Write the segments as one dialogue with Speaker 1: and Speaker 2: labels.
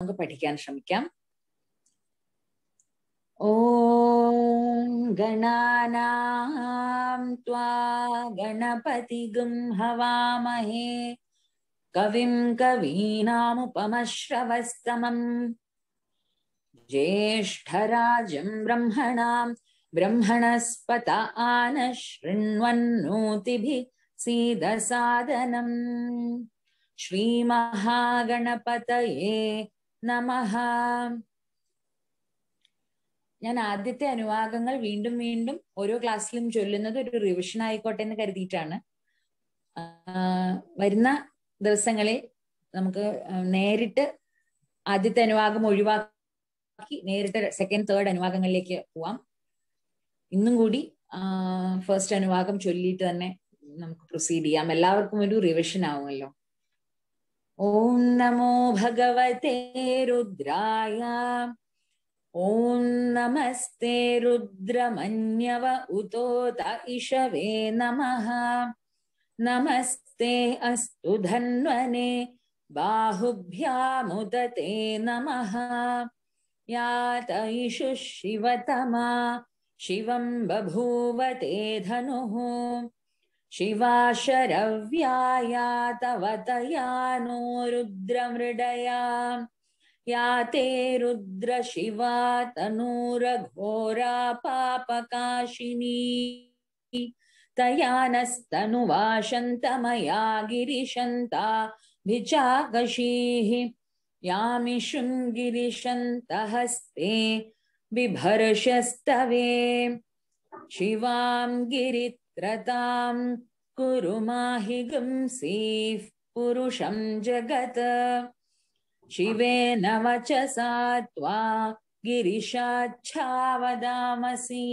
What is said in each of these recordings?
Speaker 1: നമുക്ക് പഠിക്കാൻ ശ്രമിക്കാം ഓം ഗണാനാം ത്വാ ഗണപതിഗും ഹവാമഹേ കവിം കവീനാമുപമശ്രവസ്തമം ज्येष्ठराजम् ब्रह्मणाम् ब्रह्मणस्पत आनशृण्वन्नोतिभिः सीदसादनम् श्रीमहागणपतये നമഹ ഞാൻ ആദ്യത്തെ അനുവാദങ്ങൾ വീണ്ടും വീണ്ടും ഓരോ ക്ലാസ്സിലും ചൊല്ലുന്നത് ഒരു റിവിഷൻ ആയിക്കോട്ടെ എന്ന് കരുതിയിട്ടാണ് വരുന്ന ദിവസങ്ങളിൽ നമുക്ക് നേരിട്ട് ആദ്യത്തെ അനുവാദം ഒഴിവാക്കി നേരിട്ട് സെക്കൻഡ് തേർഡ് അനുവാദങ്ങളിലേക്ക് പോവാം ഇന്നും കൂടി ഫസ്റ്റ് അനുവാദം ചൊല്ലിയിട്ട് തന്നെ നമുക്ക് പ്രൊസീഡ് ചെയ്യാം എല്ലാവർക്കും ഒരു റിവിഷൻ ആവുമല്ലോ ॐ नमो भगवते रुद्राय ॐ नमस्ते रुद्रमन्यव उतोत इषवे नमः नमस्ते अस्तु धन्वने बाहुभ्यामुदते नमः यात इषु शिवतमा शिवं बभूवते धनुः शिवाशरव्याया तव तया नोरुद्रमृडया या ते रुद्रशिवा पापकाशिनी तया नस्तनुवाशन्तमया भिचाकशीः यामि शृङ्गिरिशन्तहस्ते बिभर्षस्तवे शिवां गिरि ्रताम् कुरु माहि गुंसीः पुरुषम् जगत् शिवेन वचसा त्वा गिरिशाच्छावदामसि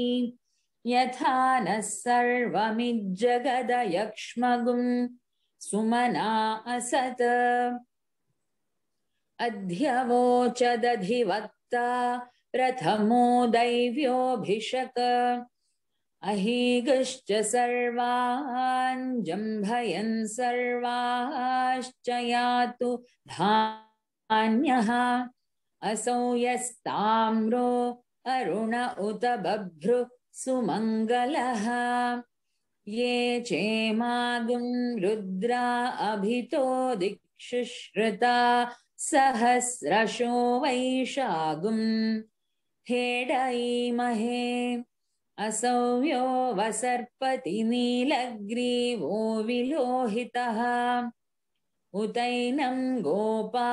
Speaker 1: यथा नः सर्वमिज्जगदयक्ष्मगुम् सुमना असत् अध्यवोचदधिवक्ता प्रथमो दैव्योऽभिषक सर्वान् जम्भयन् सर्वाश्च यातु धान्यः असौ यस्ताम्रो अरुण उत बभ्रु सुमङ्गलः ये चेमागुं रुद्रा अभितो दिक्षुश्रुता सहस्रशो वैशागुं हेडैमहे ो वसर्पति नीलग्रीवो विलोहितः उतैनं गोपा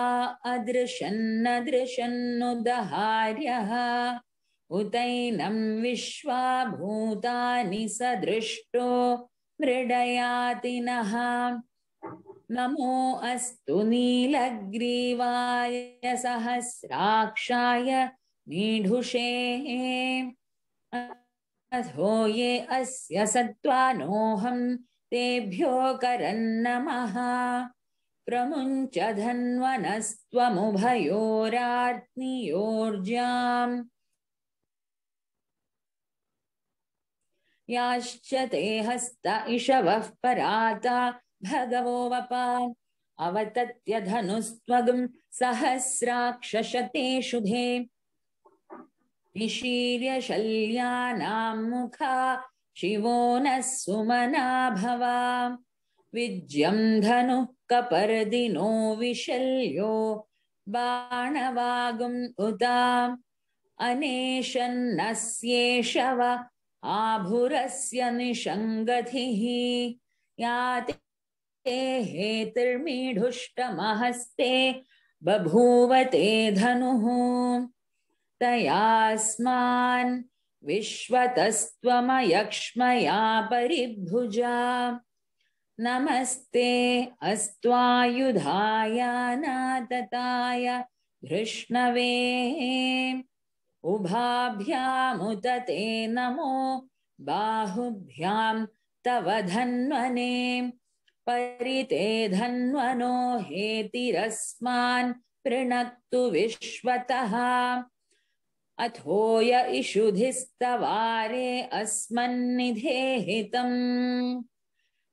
Speaker 1: अदृशन्नदृशन्नुदहार्यः उतैनं विश्वा भूतानि सदृष्टो मृडयाति नः नमोऽस्तु नीलग्रीवाय सहस्राक्षाय नीढुषेः अधो ये अस्य सत्त्वानोऽहं तेभ्यो करन्नमः प्रमुञ्च धन्वनस्त्वमुभयोरार्त्नियोर्जाम् याश्च ते हस्त इषवः पराता भगवो वपा अवतत्य धनुस्त्वगम् सहस्राक्षशते शुभे निशीर्य शल्यानां मुखा शिवो नः सुमना भवा विज्यं धनुः कपर्दिनो विशल्यो बाणवागुम् उदा अनेशन्नस्येषव आभुरस्य निषङ्गतिः याति हेतिर्मीढुष्टमहस्ते बभूव धनुः तयास्मान् नमस्ते अस्त्वायुधाय नातताय उभाभ्यामुत नमो बाहुभ्यां तव धन्वने परिते धन्वनो हेतिरस्मान् पृणक्तु विश्वतः अथोय इषुधिस्तवारे हितम्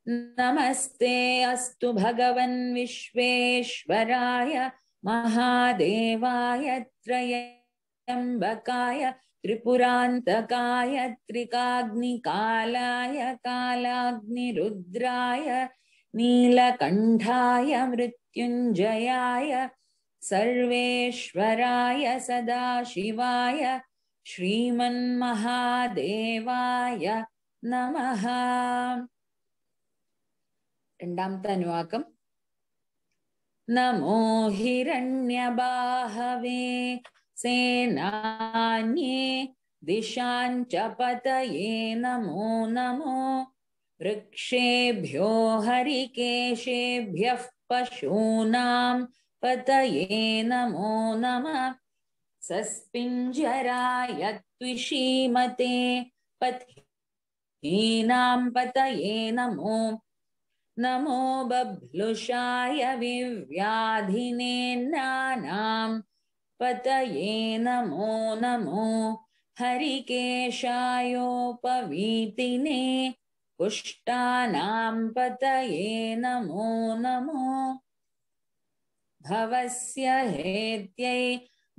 Speaker 1: नमस्ते अस्तु भगवन् विश्वेश्वराय महादेवाय त्रयम्बकाय त्रिपुरान्तकाय त्रिकाग्निकालाय कालाग्निरुद्राय नीलकण्ठाय मृत्युञ्जयाय सर्वेश्वराय सदा शिवाय श्रीमन्महादेवाय नमः अनुवाकम् नमो हिरण्यबाहवे सेनान्ये दिशाञ्च पतये नमो नमो वृक्षेभ्यो हरिकेशेभ्यः पशूनाम् पतये नमो नमः सस्पिञ्जराय द्विषीमते पथीनां पतये नमो नमो बह्लुषाय विव्याधिनेनानां पतये नमो नमो हरिकेशायोपवीतिने पुष्टानां पतये नमो नमो भवस्य हेत्यै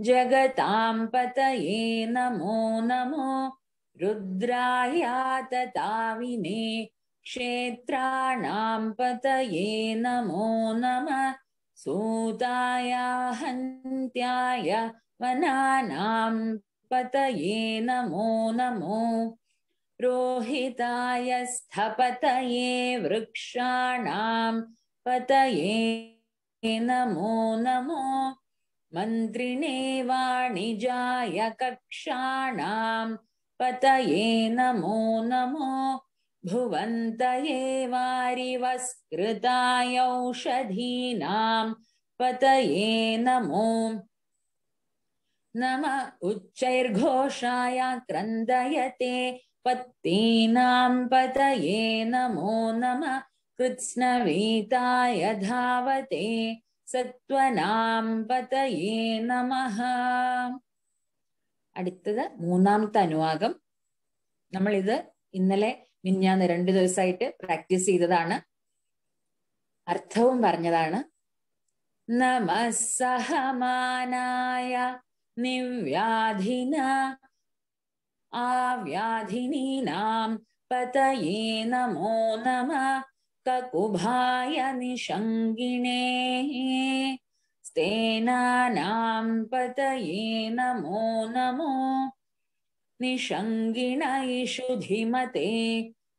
Speaker 1: जगतां पतये नमो नमो रुद्रायातताविने क्षेत्राणां पतये नमो नमः सूताया हन्त्याय वनानां पतये नमो नमो रोहिताय स्थपतये वृक्षाणां पतये नमो नमो मन्त्रिणे वाणिजाय कक्षाणां पतये नमो नमो भुवन्तये वारिवस्कृतायौषधीनां पतये नमो नम उच्चैर्घोषाय क्रन्दयते पत्तीनां पतये नमो नम कृत्स्नवीताय धावते സത്വനാം പതയേ നമ അടുത്തത് മൂന്നാമത്തെ അനുവാദം നമ്മൾ ഇത് ഇന്നലെ മിന്നാന്ന് രണ്ടു ദിവസമായിട്ട് പ്രാക്ടീസ് ചെയ്തതാണ് അർത്ഥവും പറഞ്ഞതാണ് നമസഹമാനായ നിവ്യാധിന ആവ്യാധിനീനാം പതയേ നമോ നമ कुभाय निषङ्गिणे स्तेनानां पतये नमो नमो धिमते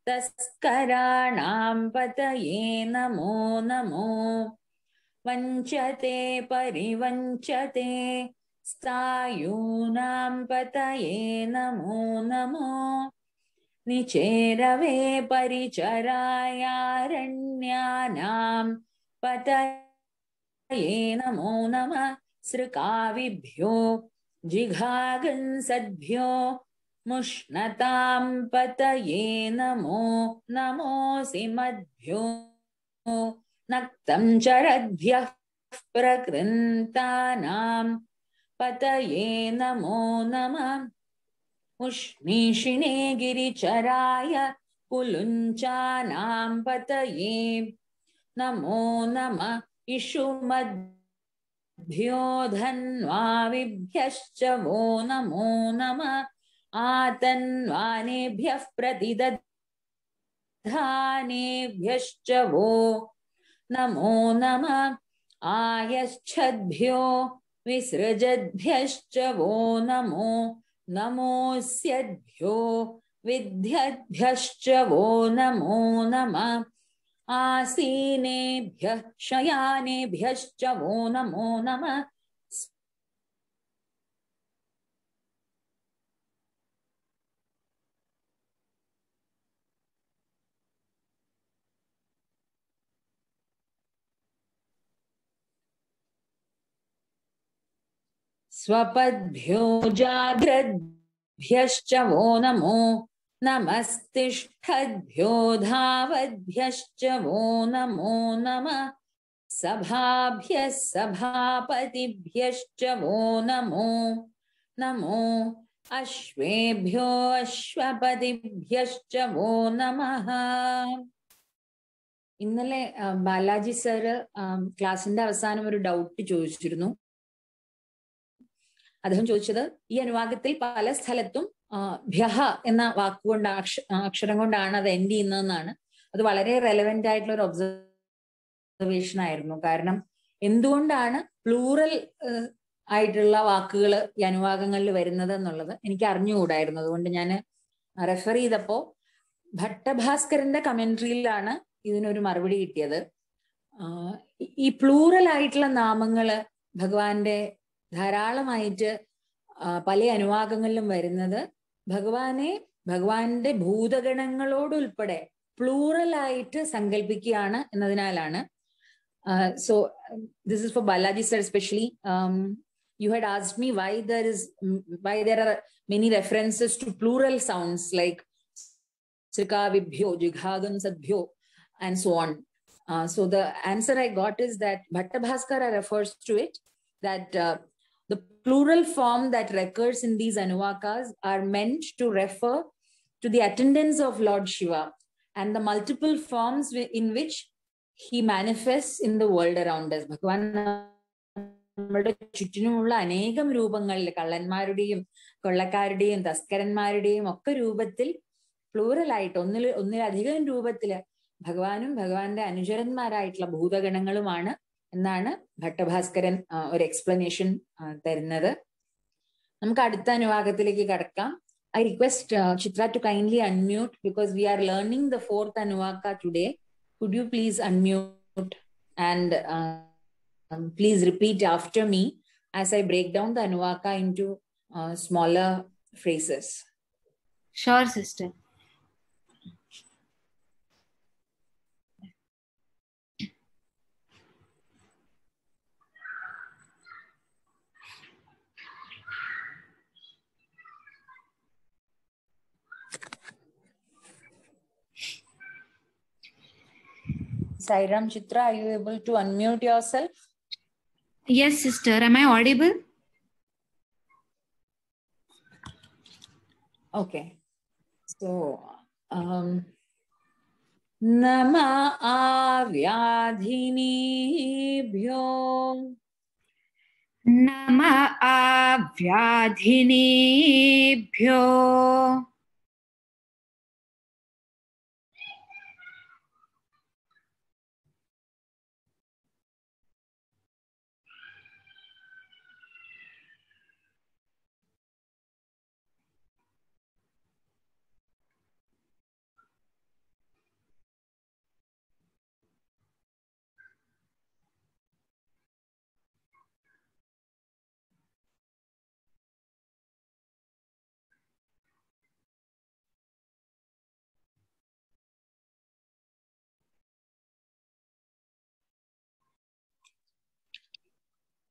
Speaker 1: तस्कराणां पतये नमो नमो वञ्चते परिवञ्चते स्तायूनां पतये नमो नमो निचेरवे परिचरायारण्यानां पतये नमो नमः सृकाविभ्यो जिघागंसद्भ्यो मुष्णतां पतये नमो मद्भ्यो नक्तं चरद्भ्यः प्रकृन्तानां पतये नमो नमः उष्णीषिणे गिरिचराय कुलुञ्चानां पतये नमो नम इषुमद्भ्योऽधन्वाविभ्यश्च वो नमो नमः आतन्वानेभ्यः प्रतिदधानेभ्यश्च वो नमो नम आयच्छद्भ्यो विसृजद्भ्यश्च वो नमो नमोऽस्यद्भ्यो विद्यभ्यश्च वो नमो नम आसीनेभ्यः शयानेभ्यश्च वो नमो नमः स्वपद्भ्यो जाग्रद्भ्यश्च वो नमो नमस्तिष्ठद्भ्यो धावद्भ्यश्च वो नमो नमः सभाभ्यः सभापतिभ्यश्च वो नमो नमो अश्वेभ्यो അശ്വപതിഭ്യശ്ച വോ നമ ഇന്നലെ ബാലാജി സാറ് ക്ലാസിന്റെ അവസാനം ഒരു ഡൗട്ട് ചോദിച്ചിരുന്നു അദ്ദേഹം ചോദിച്ചത് ഈ അനുവാദത്തിൽ പല സ്ഥലത്തും ഭ്യഹ എന്ന വാക്കുകൊണ്ട് അക്ഷരം കൊണ്ടാണ് അത് എൻഡ് ചെയ്യുന്നതെന്നാണ് അത് വളരെ റെലവെന്റ് ആയിട്ടുള്ള ഒരു ഒബ്സർവേഷൻ ആയിരുന്നു കാരണം എന്തുകൊണ്ടാണ് പ്ലൂറൽ ആയിട്ടുള്ള വാക്കുകൾ ഈ അനുവാദങ്ങളിൽ വരുന്നത് എന്നുള്ളത് എനിക്ക് അറിഞ്ഞുകൂടായിരുന്നു അതുകൊണ്ട് ഞാൻ റെഫർ ചെയ്തപ്പോ ഭട്ടഭാസ്കരന്റെ കമന്ററിയിലാണ് ഇതിനൊരു മറുപടി കിട്ടിയത് ഈ പ്ലൂറൽ ആയിട്ടുള്ള നാമങ്ങള് ഭഗവാന്റെ ധാരാളമായിട്ട് പല അനുവാഗങ്ങളിലും വരുന്നത് ഭഗവാനെ ഭഗവാന്റെ ഭൂതഗണങ്ങളോടുൾപ്പെടെ പ്ലൂറലായിട്ട് സങ്കല്പിക്കുകയാണ് എന്നതിനാലാണ് so this is for Balaji sir specially you had asked me why there is why there are many references to plural sounds like ശ്രീകാവിഭ്യോ ജുഘാഗം സദ്ഭ്യോ and so on so the answer I got is that Bhattabhaskar I refers to it that plural form that recurs in these anuvakas are meant to refer to the attendance of Lord Shiva and the multiple forms in which he manifests in the world around us. ഭഗവാൻ നമ്മുടെ ചുറ്റിനുമുള്ള അനേകം രൂപങ്ങളിൽ കള്ളന്മാരുടെയും കൊള്ളക്കാരുടെയും തസ്കരന്മാരുടെയും ഒക്കെ രൂപത്തിൽ പ്ലൂറലായിട്ട് ഒന്നിൽ ഒന്നിലധികം രൂപത്തിൽ ഭഗവാനും ഭഗവാന്റെ അനുചരന്മാരായിട്ടുള്ള ഭൂതഗണങ്ങളുമാണ് എന്നാണ് ഭട്ടഭാസ്കരൻ ഒരു എക്സ്പ്ലനേഷൻ തരുന്നത് നമുക്ക് അടുത്ത അനുവാകത്തിലേക്ക് കടക്കാം I request uh, Chitra to kindly unmute because we are learning the fourth Anuvaka today. Could you please unmute and uh, um, please repeat after me as I break down the Anuvaka into uh, smaller phrases? Sure, sister. Sairam Chitra, are you able to unmute yourself? Yes, sister. Am I audible? Okay. So, um, num Namah num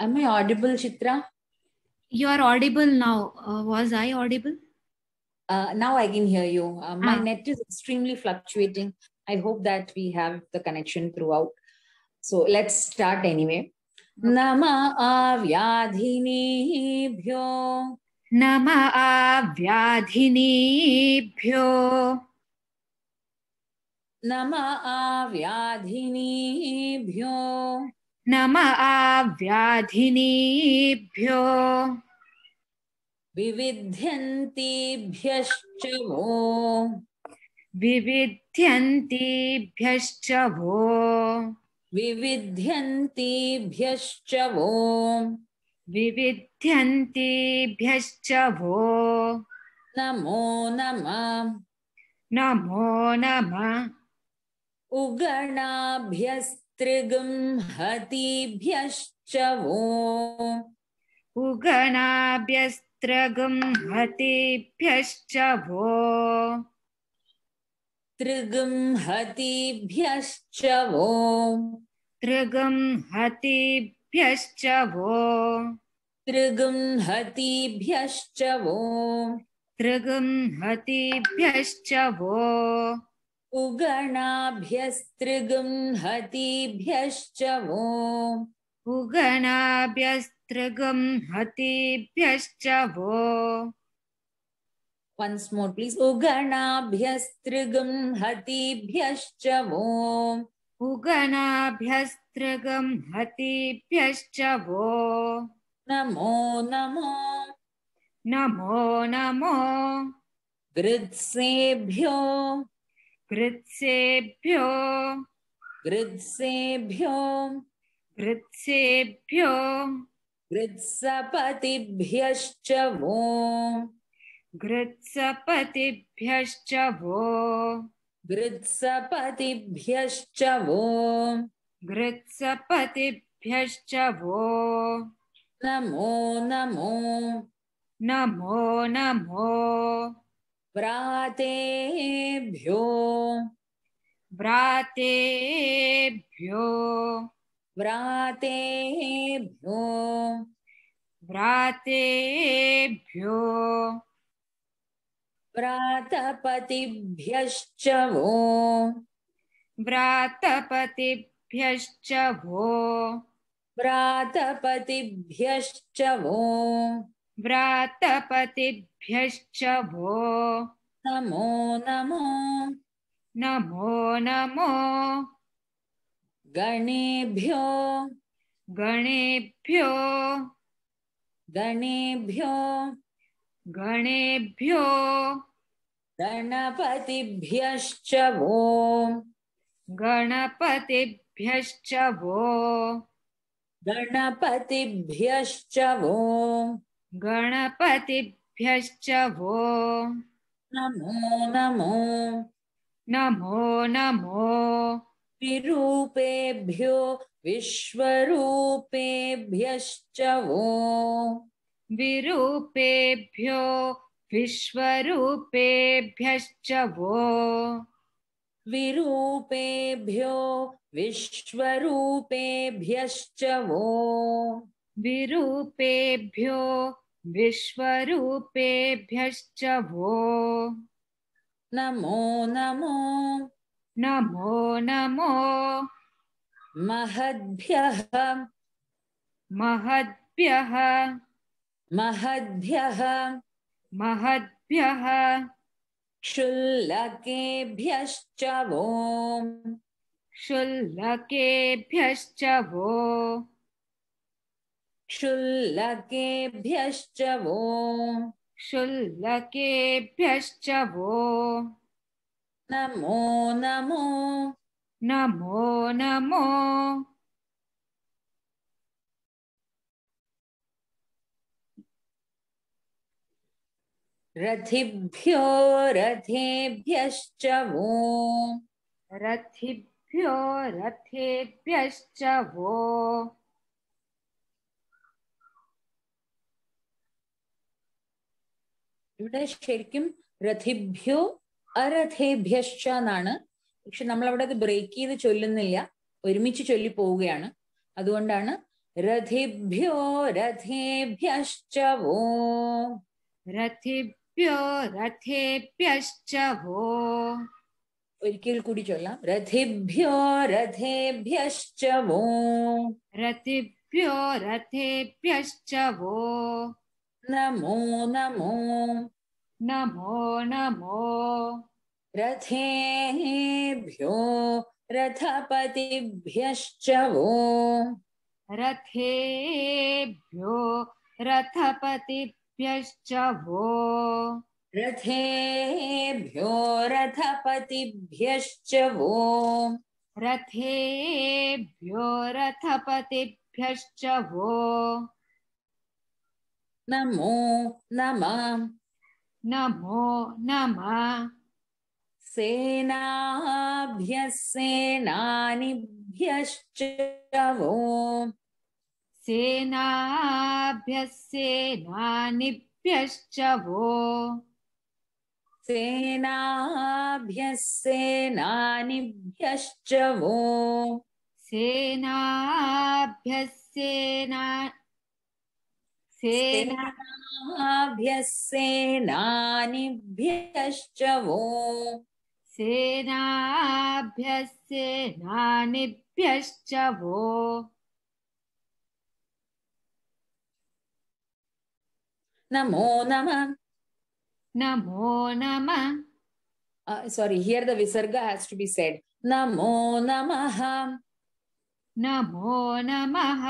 Speaker 1: am i audible chitra you are audible now uh, was i audible uh, now i can hear you uh, my ah. net is extremely fluctuating i hope that we have the connection throughout so let's start anyway नम आव्याधिनेभ्यो नम आव्याधिनेभ्यो नम आव्याधिनेभ्यो नम आव्याधिनीभ्यो वो विविध्यन्तीभ्यश्च वो विविध्यन्तीभ्यश्च वो विविध्यन्तीभ्यश्च वो नमो नम नमो नम उगणाभ्य त्रिगुंहतिभ्यश्च वो उगणाभ्यस्त्रगुंहतिभ्यश्च वो त्रिगुंहतिभ्यश्च वो त्रिगुंहतिभ्यश्च वो त्रिगुंहतिभ्यश्च वो त्रिगुंहतिभ्यश्च वो उगणाभ्यस्तृगं हतिभ्यश्च वो उगणाभ्यस्तृगं हतिभ्यश्च वो वन्स् मोर् प्लीज उगणाभ्यस्तृगं हतिभ्यश्च वो उगणाभ्यस्तृगं हतिभ्यश्च वो नमो नमो नमो नमो गृत्सेभ्यो कृत्सेभ्यो वृत्सेभ्यो कृत्सेभ्यो वृत्सपतिभ्यश्च वो गृत्सपतिभ्यश्च वो वृत्सपतिभ्यश्च वो गृत्सपतिभ्यश्च वो नमो नमो नमो नमो भ्रातेभ्यो भ्रातेभ्यो भ्रातेभ्यो भ्रातेभ्यो भ्रातपतिभ्यश्च वो भ्रातपतिभ्यश्च भो भ्रातपतिभ्यश्च वो व्रातपतिभ्यश्च भो नमो नमो नमो नमो गणेभ्यो गणेभ्यो गणेभ्यो गणेभ्यो गणपतिभ्यश्च वो गणपतिभ्यश्च वो गणपतिभ्यश्च वो गणपतिभ्यश्च वो नमो नमो नमो नमो विरूपेभ्यो विश्वरूपेभ्यश्च वो विरूपेभ्यो विश्वरूपेभ्यश्च वो विरूपेभ्यो विश्वरूपेभ्यश्च वो विरूपेभ्यो विश्वरूपेभ्यश्च वो नमो नमो नमो नमो महद्भ्यः महद्भ्यः महद्भ्यः महद्भ्यः क्षुल्लकेभ्यश्च वो क्षुल्लकेभ्यश्च वो क्षुल्लकेभ्यश्च वो क्षुल्लकेभ्यश्च वो नमो नमो नमो नमो रथिभ्यो रथेभ्यश्च वो रथिभ्यो रथेभ्यश्च वो ഇവിടെ ശരിക്കും രഥിഭ്യോ അരഥേഭ്യശ്ച എന്നാണ് പക്ഷെ നമ്മൾ അവിടെ അത് ബ്രേക്ക് ചെയ്ത് ചൊല്ലുന്നില്ല ഒരുമിച്ച് ചൊല്ലി പോവുകയാണ് അതുകൊണ്ടാണ് രഥിഭ്യോ രഥേഭ്യശ്ചവോ രഥിഭ്യോ രഥേഭ്യശ്ചവോ ഒരിക്കൽ കൂടി ചൊല്ലാം രഥിഭ്യോ രഥേഭ്യശ്ചവോ രഥിഭ്യോ രഥേഭ്യശ്ചവോ नमो नमो नमो नमो रथेभ्यो रथपतिभ्यश्च वो रथेभ्यो रथपतिभ्यश्च वो रथेभ्यो रथपतिभ्यश्च वो रथेभ्यो रथपतिभ्यश्च वो नमो नमः नमो नमः सेनाभ्यः सेनानिभ्यश्च वो सेनाभ्यः सेनानिभ्यश्च वो सेनाभ्यः सेनानिभ्यश्च वो सेनाभ्यः सेना सेनाभ्यसेनानिभ्यश्च वो सेनाभ्यसेनानिभ्यश्च वो नमो नमः नमो नमः सॉरी हियर द विसर्ग हैज टू बी सेड नमो नमः नमो नमः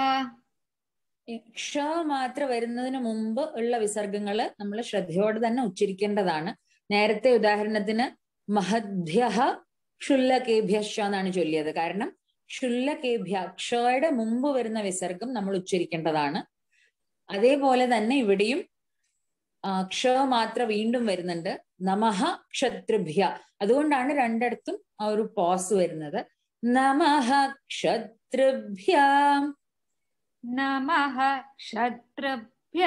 Speaker 1: ക്ഷ മാത്രം വരുന്നതിന് മുമ്പ് ഉള്ള വിസർഗങ്ങൾ നമ്മൾ ശ്രദ്ധയോടെ തന്നെ ഉച്ചരിക്കേണ്ടതാണ് നേരത്തെ ഉദാഹരണത്തിന് മഹദ്ഭ്യ ക്ഷുല്ലകേഭ്യശ്ച എന്നാണ് ചൊല്ലിയത് കാരണം ക്ഷുല്ലകേഭ്യ ക്ഷയുടെ മുമ്പ് വരുന്ന വിസർഗം നമ്മൾ ഉച്ചരിക്കേണ്ടതാണ് അതേപോലെ തന്നെ ഇവിടെയും ക്ഷ മാത്രം വീണ്ടും വരുന്നുണ്ട് നമഹ ക്ഷത്രുഭ്യ അതുകൊണ്ടാണ് രണ്ടിടത്തും ആ ഒരു പോസ് വരുന്നത് നമഹ ക്ഷത്രുഭ്യാം नमः क्षत्रभ्य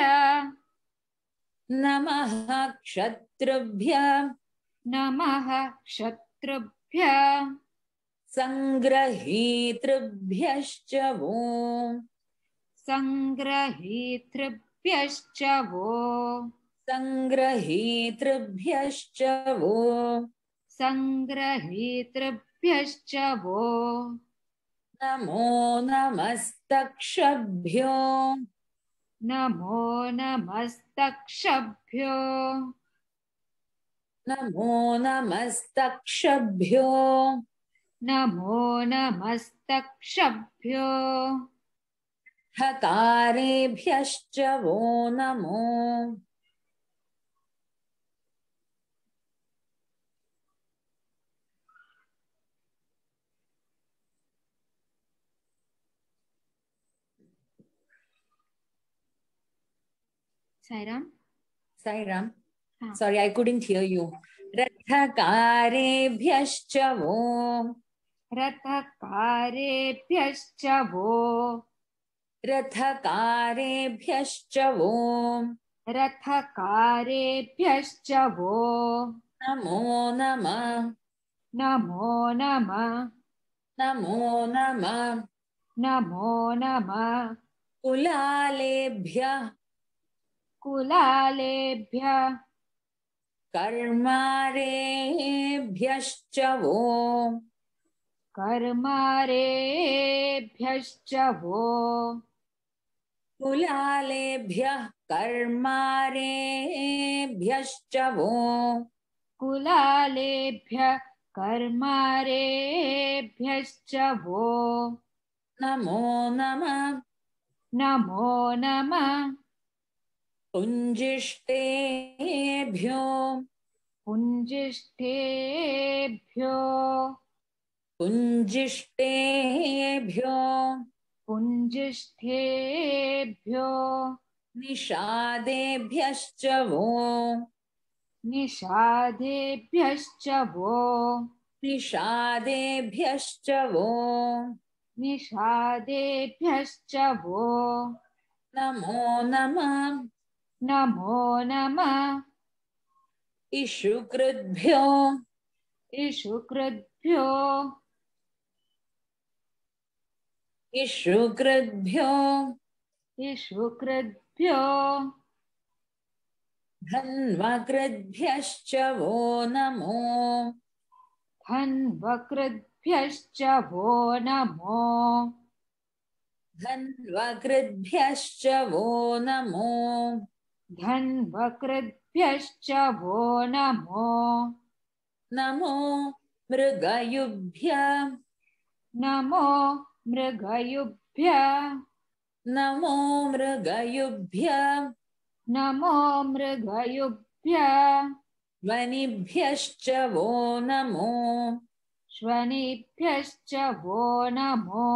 Speaker 1: नमः क्षत्रभ्य नमः क्षत्रभ्य सङ्ग्रहीतृभ्यश्च वो सङ्ग्रहीतृभ्यश्च वो सङ्ग्रहीतृभ्यश्च वो सङ्ग्रहीतृभ्यश्च वो नमो नमस्तक्षभ्यो नमो नमस्तक्षभ्यो नमो नमस्तक्षभ्यो नमो नमस्तक्षभ्यो हकारेभ्यश्च वो नमो Sairam Sairam sorry I couldn't hear you रथकारेभ्यश्च वो रथकारेभ्यश्च वो रथकारेभ्यश्च वो रथकारेभ्यश्च वो नमो नमः नमो नमः नमो नमः नमो नमः कुलालेभ्यः कुलालेभ्य कर्मारेभ्यश्च वो कर्मारेभ्यश्च वो कुलालेभ्यः कर्मारेभ्यश्च वो कुलालेभ्य कर्मारेभ्यश्च वो नमो नमः नमो नमः पुञ्जिष्टेभ्यो पुञ्जिष्ठेभ्यो पुञ्जिष्टेभ्यो पुञ्जिष्ठेभ्यो निषादेभ्यश्च वो निषादेभ्यश्च वो निषादेभ्यश्च वो निषादेभ्यश्च वो नमो नमः नमो नम इशुकृद्भ्यो इशुकृद्भ्यो इशुकृद्भ्यो इशुकृद्भ्यो धन्वकृद्भ्यश्च वो नमो धन्वकृद्भ्यश्च वो नमो धन्वकृद्भ्यश्च वो नमो धन्वकृद्भ्यश्च वो नमो नमो मृगयुभ्य नमो मृगयुभ्य नमो मृगयुभ्य नमो मृगयुभ्य ध्वनिभ्यश्च वो नमो श्वनिभ्यश्च वो नमो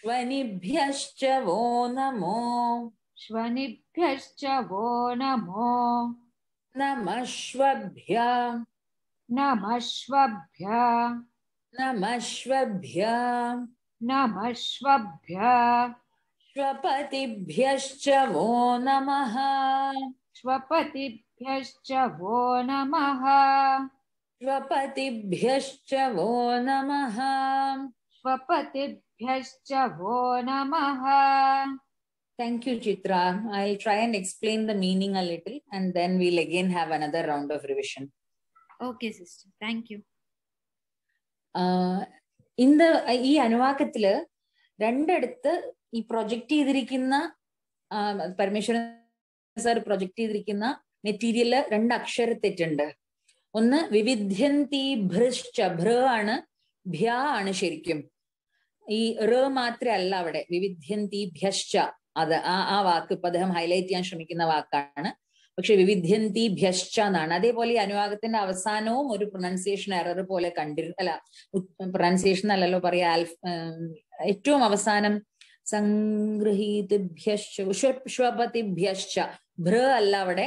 Speaker 1: श्वनिभ्यश्च वो नमो श्वनिभ्यश्च वो नमो नमश्वभ्य नमश्वभ्य नमश्वभ्य नमश्वभ्य श्वपतिभ्यश्च वो नमः श्वपतिभ्यश्च वो नमः श्वपतिभ्यश्च वो नमः श्वपतिभ्यश्च वो नमः Thank you, Chitra. I'll try and explain the meaning a little and then we'll again have another round of revision. Okay, sister. Thank you. ഇന്ന് uh, uh, ഈ അനുവാക്കത്തില് രണ്ടിടത്ത് ഈ പ്രൊജക്ട് ചെയ്തിരിക്കുന്ന പരമേശ്വരൻ സാർ പ്രൊജക്ട് ചെയ്തിരിക്കുന്ന മെറ്റീരിയല് രണ്ട് അക്ഷര തെറ്റുണ്ട് ഒന്ന് വിവിധ്യന്തി ഭ്രശ്ച ഭ്ര ആണ് ഭ്യ ആണ് ശരിക്കും ഈ റ മാത്രമല്ല അവിടെ വിവിധ്യന്തി ഭ്യശ്ച അത് ആ ആ വാക്ക് ഇപ്പൊ അദ്ദേഹം ഹൈലൈറ്റ് ചെയ്യാൻ ശ്രമിക്കുന്ന വാക്കാണ് പക്ഷെ ഭ്യശ്ച എന്നാണ് അതേപോലെ ഈ അനുവാകത്തിന്റെ അവസാനവും ഒരു പ്രൊനൗൺസിയേഷൻ എറർ പോലെ കണ്ടിരുന്നു അല്ല പ്രൊനൗൺസിയേഷൻ അല്ലല്ലോ പറയാ ആൽഫ് ഏറ്റവും അവസാനം സംഗ്രഹീതിഭ്യശ്വപതിഭ്യശ്ച ഭ്ര അല്ല അവിടെ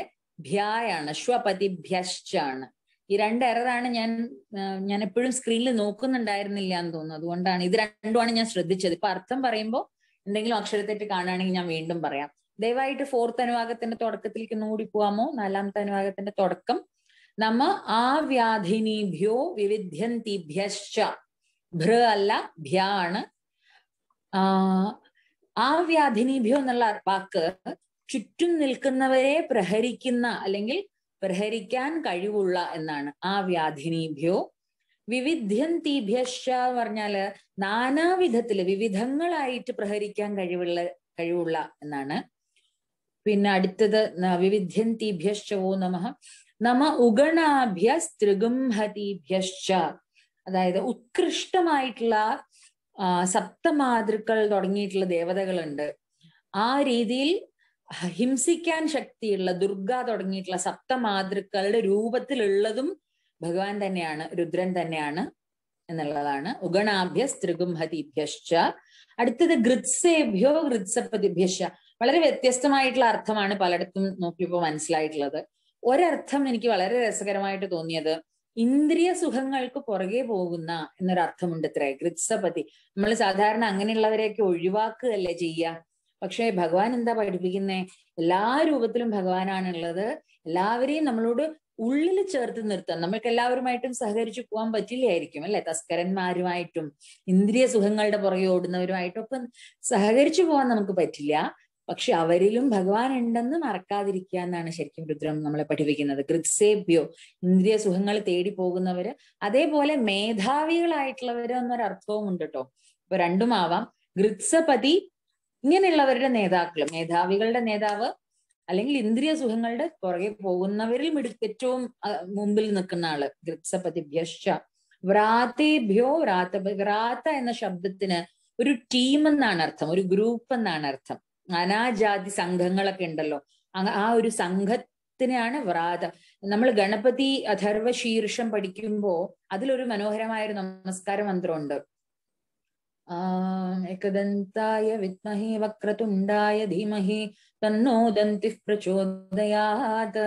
Speaker 1: ഭ്യായാണ് ശ്വപതിഭ്യശ്ചാണ് ഈ രണ്ട് എററാണ് ഞാൻ ഞാൻ എപ്പോഴും സ്ക്രീനിൽ നോക്കുന്നുണ്ടായിരുന്നില്ല എന്ന് തോന്നുന്നു അതുകൊണ്ടാണ് ഇത് രണ്ടുമാണ് ഞാൻ ശ്രദ്ധിച്ചത് ഇപ്പൊ അർത്ഥം പറയുമ്പോൾ എന്തെങ്കിലും അക്ഷരത്തെറ്റ് കാണുകയാണെങ്കിൽ ഞാൻ വീണ്ടും പറയാം ദയവായിട്ട് ഫോർത്ത് അനുവാഗത്തിന്റെ തുടക്കത്തിലേക്ക് നൂടി പോവാമോ നാലാമത്തെ അനുവാഗത്തിന്റെ തുടക്കം നമ്മ ആ വ്യാധിനീഭ്യോ വിവിധ്യന്തിഭ്യശ്ച ഭ്ര അല്ല ഭ്യാണ് ആ വ്യാധിനീഭ്യോ എന്നുള്ള വാക്ക് ചുറ്റും നിൽക്കുന്നവരെ പ്രഹരിക്കുന്ന അല്ലെങ്കിൽ പ്രഹരിക്കാൻ കഴിവുള്ള എന്നാണ് ആ വ്യാധിനീഭ്യോ വിവിധ്യന്തീഭ്യശ്ച എന്ന് പറഞ്ഞാല് നാനാവിധത്തില് വിവിധങ്ങളായിട്ട് പ്രഹരിക്കാൻ കഴിവുള്ള കഴിവുള്ള എന്നാണ് പിന്നെ അടുത്തത് വിവിധ്യന്തീഭ്യശ്ചവോ നമ നമ ഉഗണാഭ്യസ്തൃഗംഹതീഭ്യശ്ച അതായത് ഉത്കൃഷ്ടമായിട്ടുള്ള സപ്തമാതൃക്കൾ തുടങ്ങിയിട്ടുള്ള ദേവതകളുണ്ട് ആ രീതിയിൽ ഹിംസിക്കാൻ ശക്തിയുള്ള ദുർഗ തുടങ്ങിയിട്ടുള്ള സപ്തമാതൃക്കളുടെ രൂപത്തിലുള്ളതും ഭഗവാൻ തന്നെയാണ് രുദ്രൻ തന്നെയാണ് എന്നുള്ളതാണ് ഉഗണാഭ്യ സ്ത്രികുംഭതീഭ്യശ്ച അടുത്തത് ഗൃത്സേഭ്യോ ഗൃത്സപതിഭ്യശ വളരെ വ്യത്യസ്തമായിട്ടുള്ള അർത്ഥമാണ് പലയിടത്തും നോക്കിയപ്പോൾ മനസ്സിലായിട്ടുള്ളത് ഒരർത്ഥം എനിക്ക് വളരെ രസകരമായിട്ട് തോന്നിയത് ഇന്ദ്രിയ സുഖങ്ങൾക്ക് പുറകെ പോകുന്ന എന്നൊരർത്ഥമുണ്ട് ഇത്ര ഗൃത്സപതി നമ്മൾ സാധാരണ അങ്ങനെയുള്ളവരെയൊക്കെ ഒഴിവാക്കുകയല്ലേ ചെയ്യുക പക്ഷേ ഭഗവാൻ എന്താ പഠിപ്പിക്കുന്നേ എല്ലാ രൂപത്തിലും ഭഗവാനാണുള്ളത് എല്ലാവരെയും നമ്മളോട് ഉള്ളിൽ ചേർത്ത് നിർത്താൻ നമ്മൾക്ക് എല്ലാവരുമായിട്ടും സഹകരിച്ചു പോകാൻ പറ്റില്ലായിരിക്കും അല്ലെ തസ്കരന്മാരുമായിട്ടും ഇന്ദ്രിയ സുഖങ്ങളുടെ പുറകെ ഓടുന്നവരുമായിട്ടും ഒപ്പം സഹകരിച്ചു പോകാൻ നമുക്ക് പറ്റില്ല പക്ഷെ അവരിലും ഭഗവാൻ ഉണ്ടെന്ന് മറക്കാതിരിക്കുക എന്നാണ് ശരിക്കും രുദ്രം നമ്മളെ പഠിപ്പിക്കുന്നത് കൃത്സേബ്യോ ഇന്ദ്രിയ സുഖങ്ങൾ തേടി പോകുന്നവര് അതേപോലെ മേധാവികളായിട്ടുള്ളവര് എന്നൊരർത്ഥവും ഉണ്ട് കേട്ടോ ഇപ്പൊ രണ്ടുമാവാം ഗൃത്സപതി ഇങ്ങനെയുള്ളവരുടെ നേതാക്കൾ മേധാവികളുടെ നേതാവ് അല്ലെങ്കിൽ ഇന്ദ്രിയ സുഖങ്ങളുടെ പുറകെ പോകുന്നവരിൽ ഏറ്റവും മുമ്പിൽ നിൽക്കുന്ന ആള് ഗൃത്സപതിഭ്യശ വ്രാതേഭ്യോ വ്രാത വ്രാത എന്ന ശബ്ദത്തിന് ഒരു ടീം എന്നാണ് അർത്ഥം ഒരു ഗ്രൂപ്പ് എന്നാണ് അർത്ഥം അനാജാതി സംഘങ്ങളൊക്കെ ഉണ്ടല്ലോ ആ ഒരു സംഘത്തിനെയാണ് വ്രാത നമ്മൾ ഗണപതി ശീർഷം പഠിക്കുമ്പോൾ അതിലൊരു മനോഹരമായ ഒരു നമസ്കാര മന്ത്രമുണ്ട് एकदन्ताय विद्महे वक्रतुण्डाय धीमहि तन्नो दन्तिः प्रचोदयात्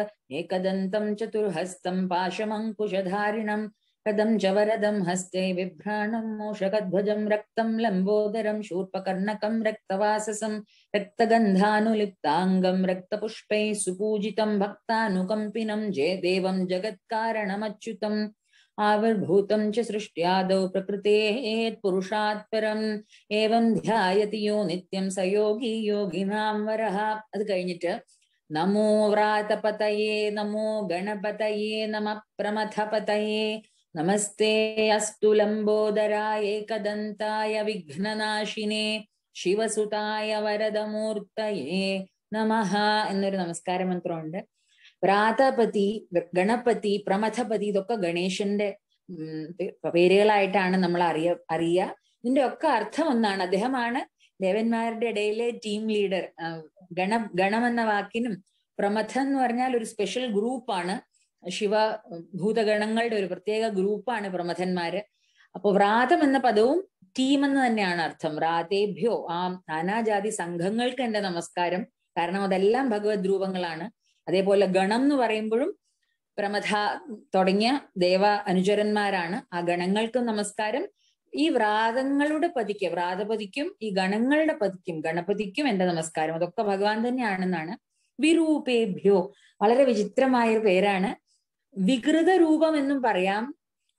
Speaker 1: एकदन्तं चतुर्हस्तं पाशमङ्कुशधारिणं कदं च वरदं हस्ते विभ्राणम् मोषकध्वजं रक्तं लम्बोदरं शूर्पकर्णकम् रक्तवाससं रक्तगन्धानुलिप्ताङ्गं रक्तपुष्पैः सुपूजितम् भक्तानुकम्पिनम् जयदेवं जगत्कारणमच्युतम् ആവിർഭൂതം ച സൃഷ്ട്യാദൗ ഏവം ധ്യായതി യോ നിത്യം സയോഗി യോഗിനാം വരഹ അത് കഴിഞ്ഞിട്ട് നമോ വ്രാതപതയേ നമോ ഗണപതയേ നമ പ്രമഥപതയേ നമസ്തേ അസ്തു ലംബോദരായ കദന്തായ ശിവസുതായ വരദമൂർത്തയേ നമഹ എന്നൊരു നമസ്കാര മന്ത്രമുണ്ട് പ്രാതപതി ഗണപതി പ്രമഥപതി ഇതൊക്കെ ഗണേശന്റെ പേരുകളായിട്ടാണ് നമ്മൾ അറിയ അറിയുക ഇതിന്റെ ഒക്കെ അർത്ഥം ഒന്നാണ് അദ്ദേഹമാണ് ദേവന്മാരുടെ ഇടയിലെ ടീം ലീഡർ ഗണ ഗണം എന്ന വാക്കിനും പ്രമഥ എന്ന് പറഞ്ഞാൽ ഒരു സ്പെഷ്യൽ ഗ്രൂപ്പാണ് ശിവ ഭൂതഗണങ്ങളുടെ ഒരു പ്രത്യേക ഗ്രൂപ്പാണ് പ്രമഥന്മാര് അപ്പൊ വ്രാതം എന്ന പദവും ടീം എന്ന് തന്നെയാണ് അർത്ഥം വ്രാതേഭ്യോ ആ നാനാജാതി സംഘങ്ങൾക്ക് എന്റെ നമസ്കാരം കാരണം അതെല്ലാം ഭഗവത് രൂപങ്ങളാണ് അതേപോലെ ഗണം എന്ന് പറയുമ്പോഴും പ്രമഥ തുടങ്ങിയ ദേവ അനുചരന്മാരാണ് ആ ഗണങ്ങൾക്ക് നമസ്കാരം ഈ വ്രാതങ്ങളുടെ പതിക്ക് വ്രാതപതിക്കും ഈ ഗണങ്ങളുടെ പതിക്കും ഗണപതിക്കും എന്റെ നമസ്കാരം അതൊക്കെ ഭഗവാൻ തന്നെയാണെന്നാണ് വിരൂപേഭ്യോ വളരെ വിചിത്രമായ ഒരു പേരാണ് വികൃത രൂപം എന്നും പറയാം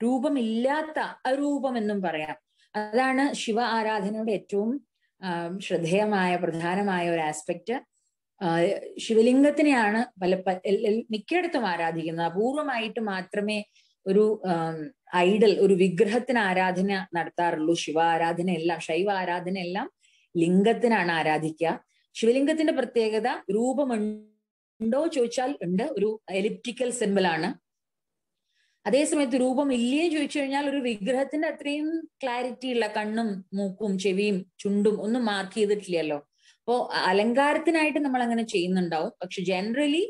Speaker 1: രൂപമില്ലാത്ത അരൂപം എന്നും പറയാം അതാണ് ശിവ ആരാധനയുടെ ഏറ്റവും ശ്രദ്ധേയമായ പ്രധാനമായ ഒരു ആസ്പെക്ട് ശിവലിംഗത്തിനെയാണ് പല മിക്കയിടത്തും ആരാധിക്കുന്നത് അപൂർവമായിട്ട് മാത്രമേ ഒരു ഐഡൽ ഒരു വിഗ്രഹത്തിന് ആരാധന നടത്താറുള്ളൂ ശിവ എല്ലാം ശൈവ ആരാധന എല്ലാം ലിംഗത്തിനാണ് ആരാധിക്കുക ശിവലിംഗത്തിന്റെ പ്രത്യേകത രൂപമുണ്ടോ ചോദിച്ചാൽ ഉണ്ട് ഒരു എലിപ്റ്റിക്കൽ സിമ്പിൾ ആണ് അതേസമയത്ത് രൂപം ഇല്ലേ ചോദിച്ചു കഴിഞ്ഞാൽ ഒരു വിഗ്രഹത്തിന്റെ അത്രയും ക്ലാരിറ്റി ഉള്ള കണ്ണും മൂക്കും ചെവിയും ചുണ്ടും ഒന്നും മാർക്ക് ചെയ്തിട്ടില്ലല്ലോ അപ്പോ അലങ്കാരത്തിനായിട്ട് നമ്മൾ അങ്ങനെ ചെയ്യുന്നുണ്ടാവും പക്ഷെ ജനറലി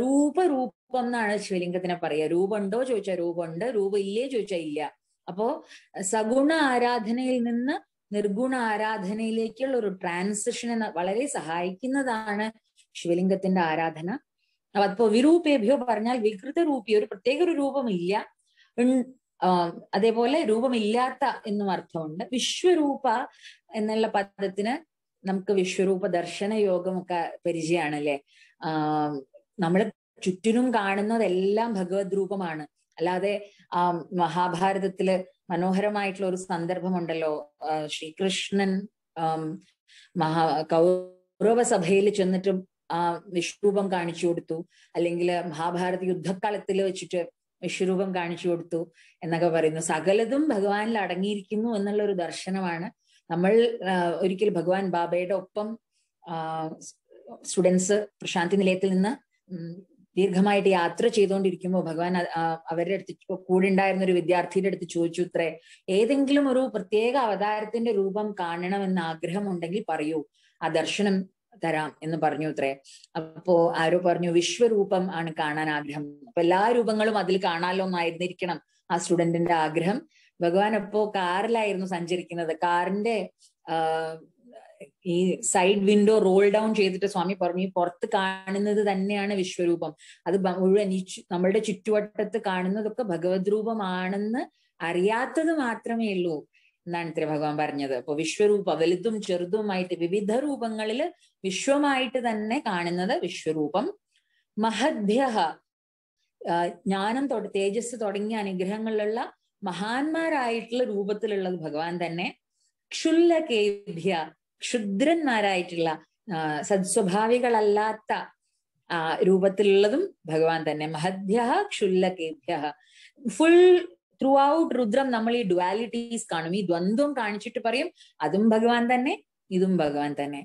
Speaker 1: രൂപരൂപം എന്നാണ് ശിവലിംഗത്തിനെ പറയുക രൂപമുണ്ടോ ചോദിച്ചാൽ രൂപമുണ്ട് രൂപം ഇല്ലേ ചോദിച്ചാൽ ഇല്ല അപ്പോ സഗുണ ആരാധനയിൽ നിന്ന് നിർഗുണ ആരാധനയിലേക്കുള്ള ഒരു ട്രാൻസിഷനെ വളരെ സഹായിക്കുന്നതാണ് ശിവലിംഗത്തിന്റെ ആരാധന അപ്പോ വിരൂപേഭ്യോ പറഞ്ഞാൽ വികൃത രൂപി ഒരു പ്രത്യേക ഒരു രൂപമില്ല അതേപോലെ രൂപമില്ലാത്ത എന്നും അർത്ഥമുണ്ട് വിശ്വരൂപ എന്നുള്ള പദത്തിന് നമുക്ക് വിശ്വരൂപ ദർശന യോഗമൊക്കെ പരിചയമാണ് അല്ലെ നമ്മൾ ചുറ്റിനും കാണുന്നതെല്ലാം ഭഗവത് രൂപമാണ് അല്ലാതെ ആ മഹാഭാരതത്തില് മനോഹരമായിട്ടുള്ള ഒരു സന്ദർഭമുണ്ടല്ലോ ശ്രീകൃഷ്ണൻ മഹാ കൗരവ സഭയിൽ ചെന്നിട്ട് ആ വിശ്വരൂപം കാണിച്ചു കൊടുത്തു അല്ലെങ്കിൽ മഹാഭാരത യുദ്ധക്കാലത്തിൽ വെച്ചിട്ട് വിശ്വരൂപം കാണിച്ചു കൊടുത്തു എന്നൊക്കെ പറയുന്നു സകലതും ഭഗവാനിൽ അടങ്ങിയിരിക്കുന്നു എന്നുള്ള ഒരു ദർശനമാണ് നമ്മൾ ഒരിക്കൽ ഭഗവാൻ ബാബയുടെ ഒപ്പം സ്റ്റുഡൻസ് പ്രശാന്തി നിലയത്തിൽ നിന്ന് ദീർഘമായിട്ട് യാത്ര ചെയ്തുകൊണ്ടിരിക്കുമ്പോൾ ഭഗവാൻ അവരുടെ അടുത്ത് കൂടെ ഉണ്ടായിരുന്ന ഒരു വിദ്യാർത്ഥിയുടെ അടുത്ത് ചോദിച്ചു ഇത്രേ ഏതെങ്കിലും ഒരു പ്രത്യേക അവതാരത്തിന്റെ രൂപം കാണണമെന്ന് ആഗ്രഹമുണ്ടെങ്കിൽ പറയൂ ആ ദർശനം തരാം എന്ന് പറഞ്ഞു ഇത്രേ അപ്പോ ആരോ പറഞ്ഞു വിശ്വരൂപം ആണ് കാണാൻ ആഗ്രഹം അപ്പൊ എല്ലാ രൂപങ്ങളും അതിൽ കാണാലോ എന്നായിരുന്നിരിക്കണം ആ സ്റ്റുഡന്റിന്റെ ആഗ്രഹം ഭഗവാൻ അപ്പോ കാറിലായിരുന്നു സഞ്ചരിക്കുന്നത് കാറിന്റെ ഈ സൈഡ് വിൻഡോ റോൾ ഡൗൺ ചെയ്തിട്ട് സ്വാമി പറഞ്ഞു ഈ പുറത്ത് കാണുന്നത് തന്നെയാണ് വിശ്വരൂപം അത് മുഴുവൻ ഈ നമ്മളുടെ ചുറ്റുവട്ടത്ത് കാണുന്നതൊക്കെ ഭഗവത് രൂപമാണെന്ന് അറിയാത്തത് മാത്രമേ ഉള്ളൂ എന്നാണ് ഇത്ര ഭഗവാൻ പറഞ്ഞത് അപ്പൊ വിശ്വരൂപ വലുതും ചെറുതുമായിട്ട് വിവിധ രൂപങ്ങളിൽ വിശ്വമായിട്ട് തന്നെ കാണുന്നത് വിശ്വരൂപം മഹദ്ഭ്യ ജ്ഞാനം തൊട്ട് തേജസ് തുടങ്ങിയ അനുഗ്രഹങ്ങളിലുള്ള മഹാന്മാരായിട്ടുള്ള രൂപത്തിലുള്ളത് ഭഗവാൻ തന്നെ ക്ഷുല്ലകേഭ്യ ക്ഷുദ്രന്മാരായിട്ടുള്ള സത്സ്വഭാവികളല്ലാത്ത ആ രൂപത്തിലുള്ളതും ഭഗവാൻ തന്നെ മഹദ്യ ക്ഷുല്ലകേഭ്യ ഫുൾ ത്രൂ ഔട്ട് രുദ്രം നമ്മൾ ഈ ഡുവാലിറ്റീസ് കാണും ഈ ദ്വന്ദ്വം കാണിച്ചിട്ട് പറയും അതും ഭഗവാൻ തന്നെ ഇതും ഭഗവാൻ തന്നെ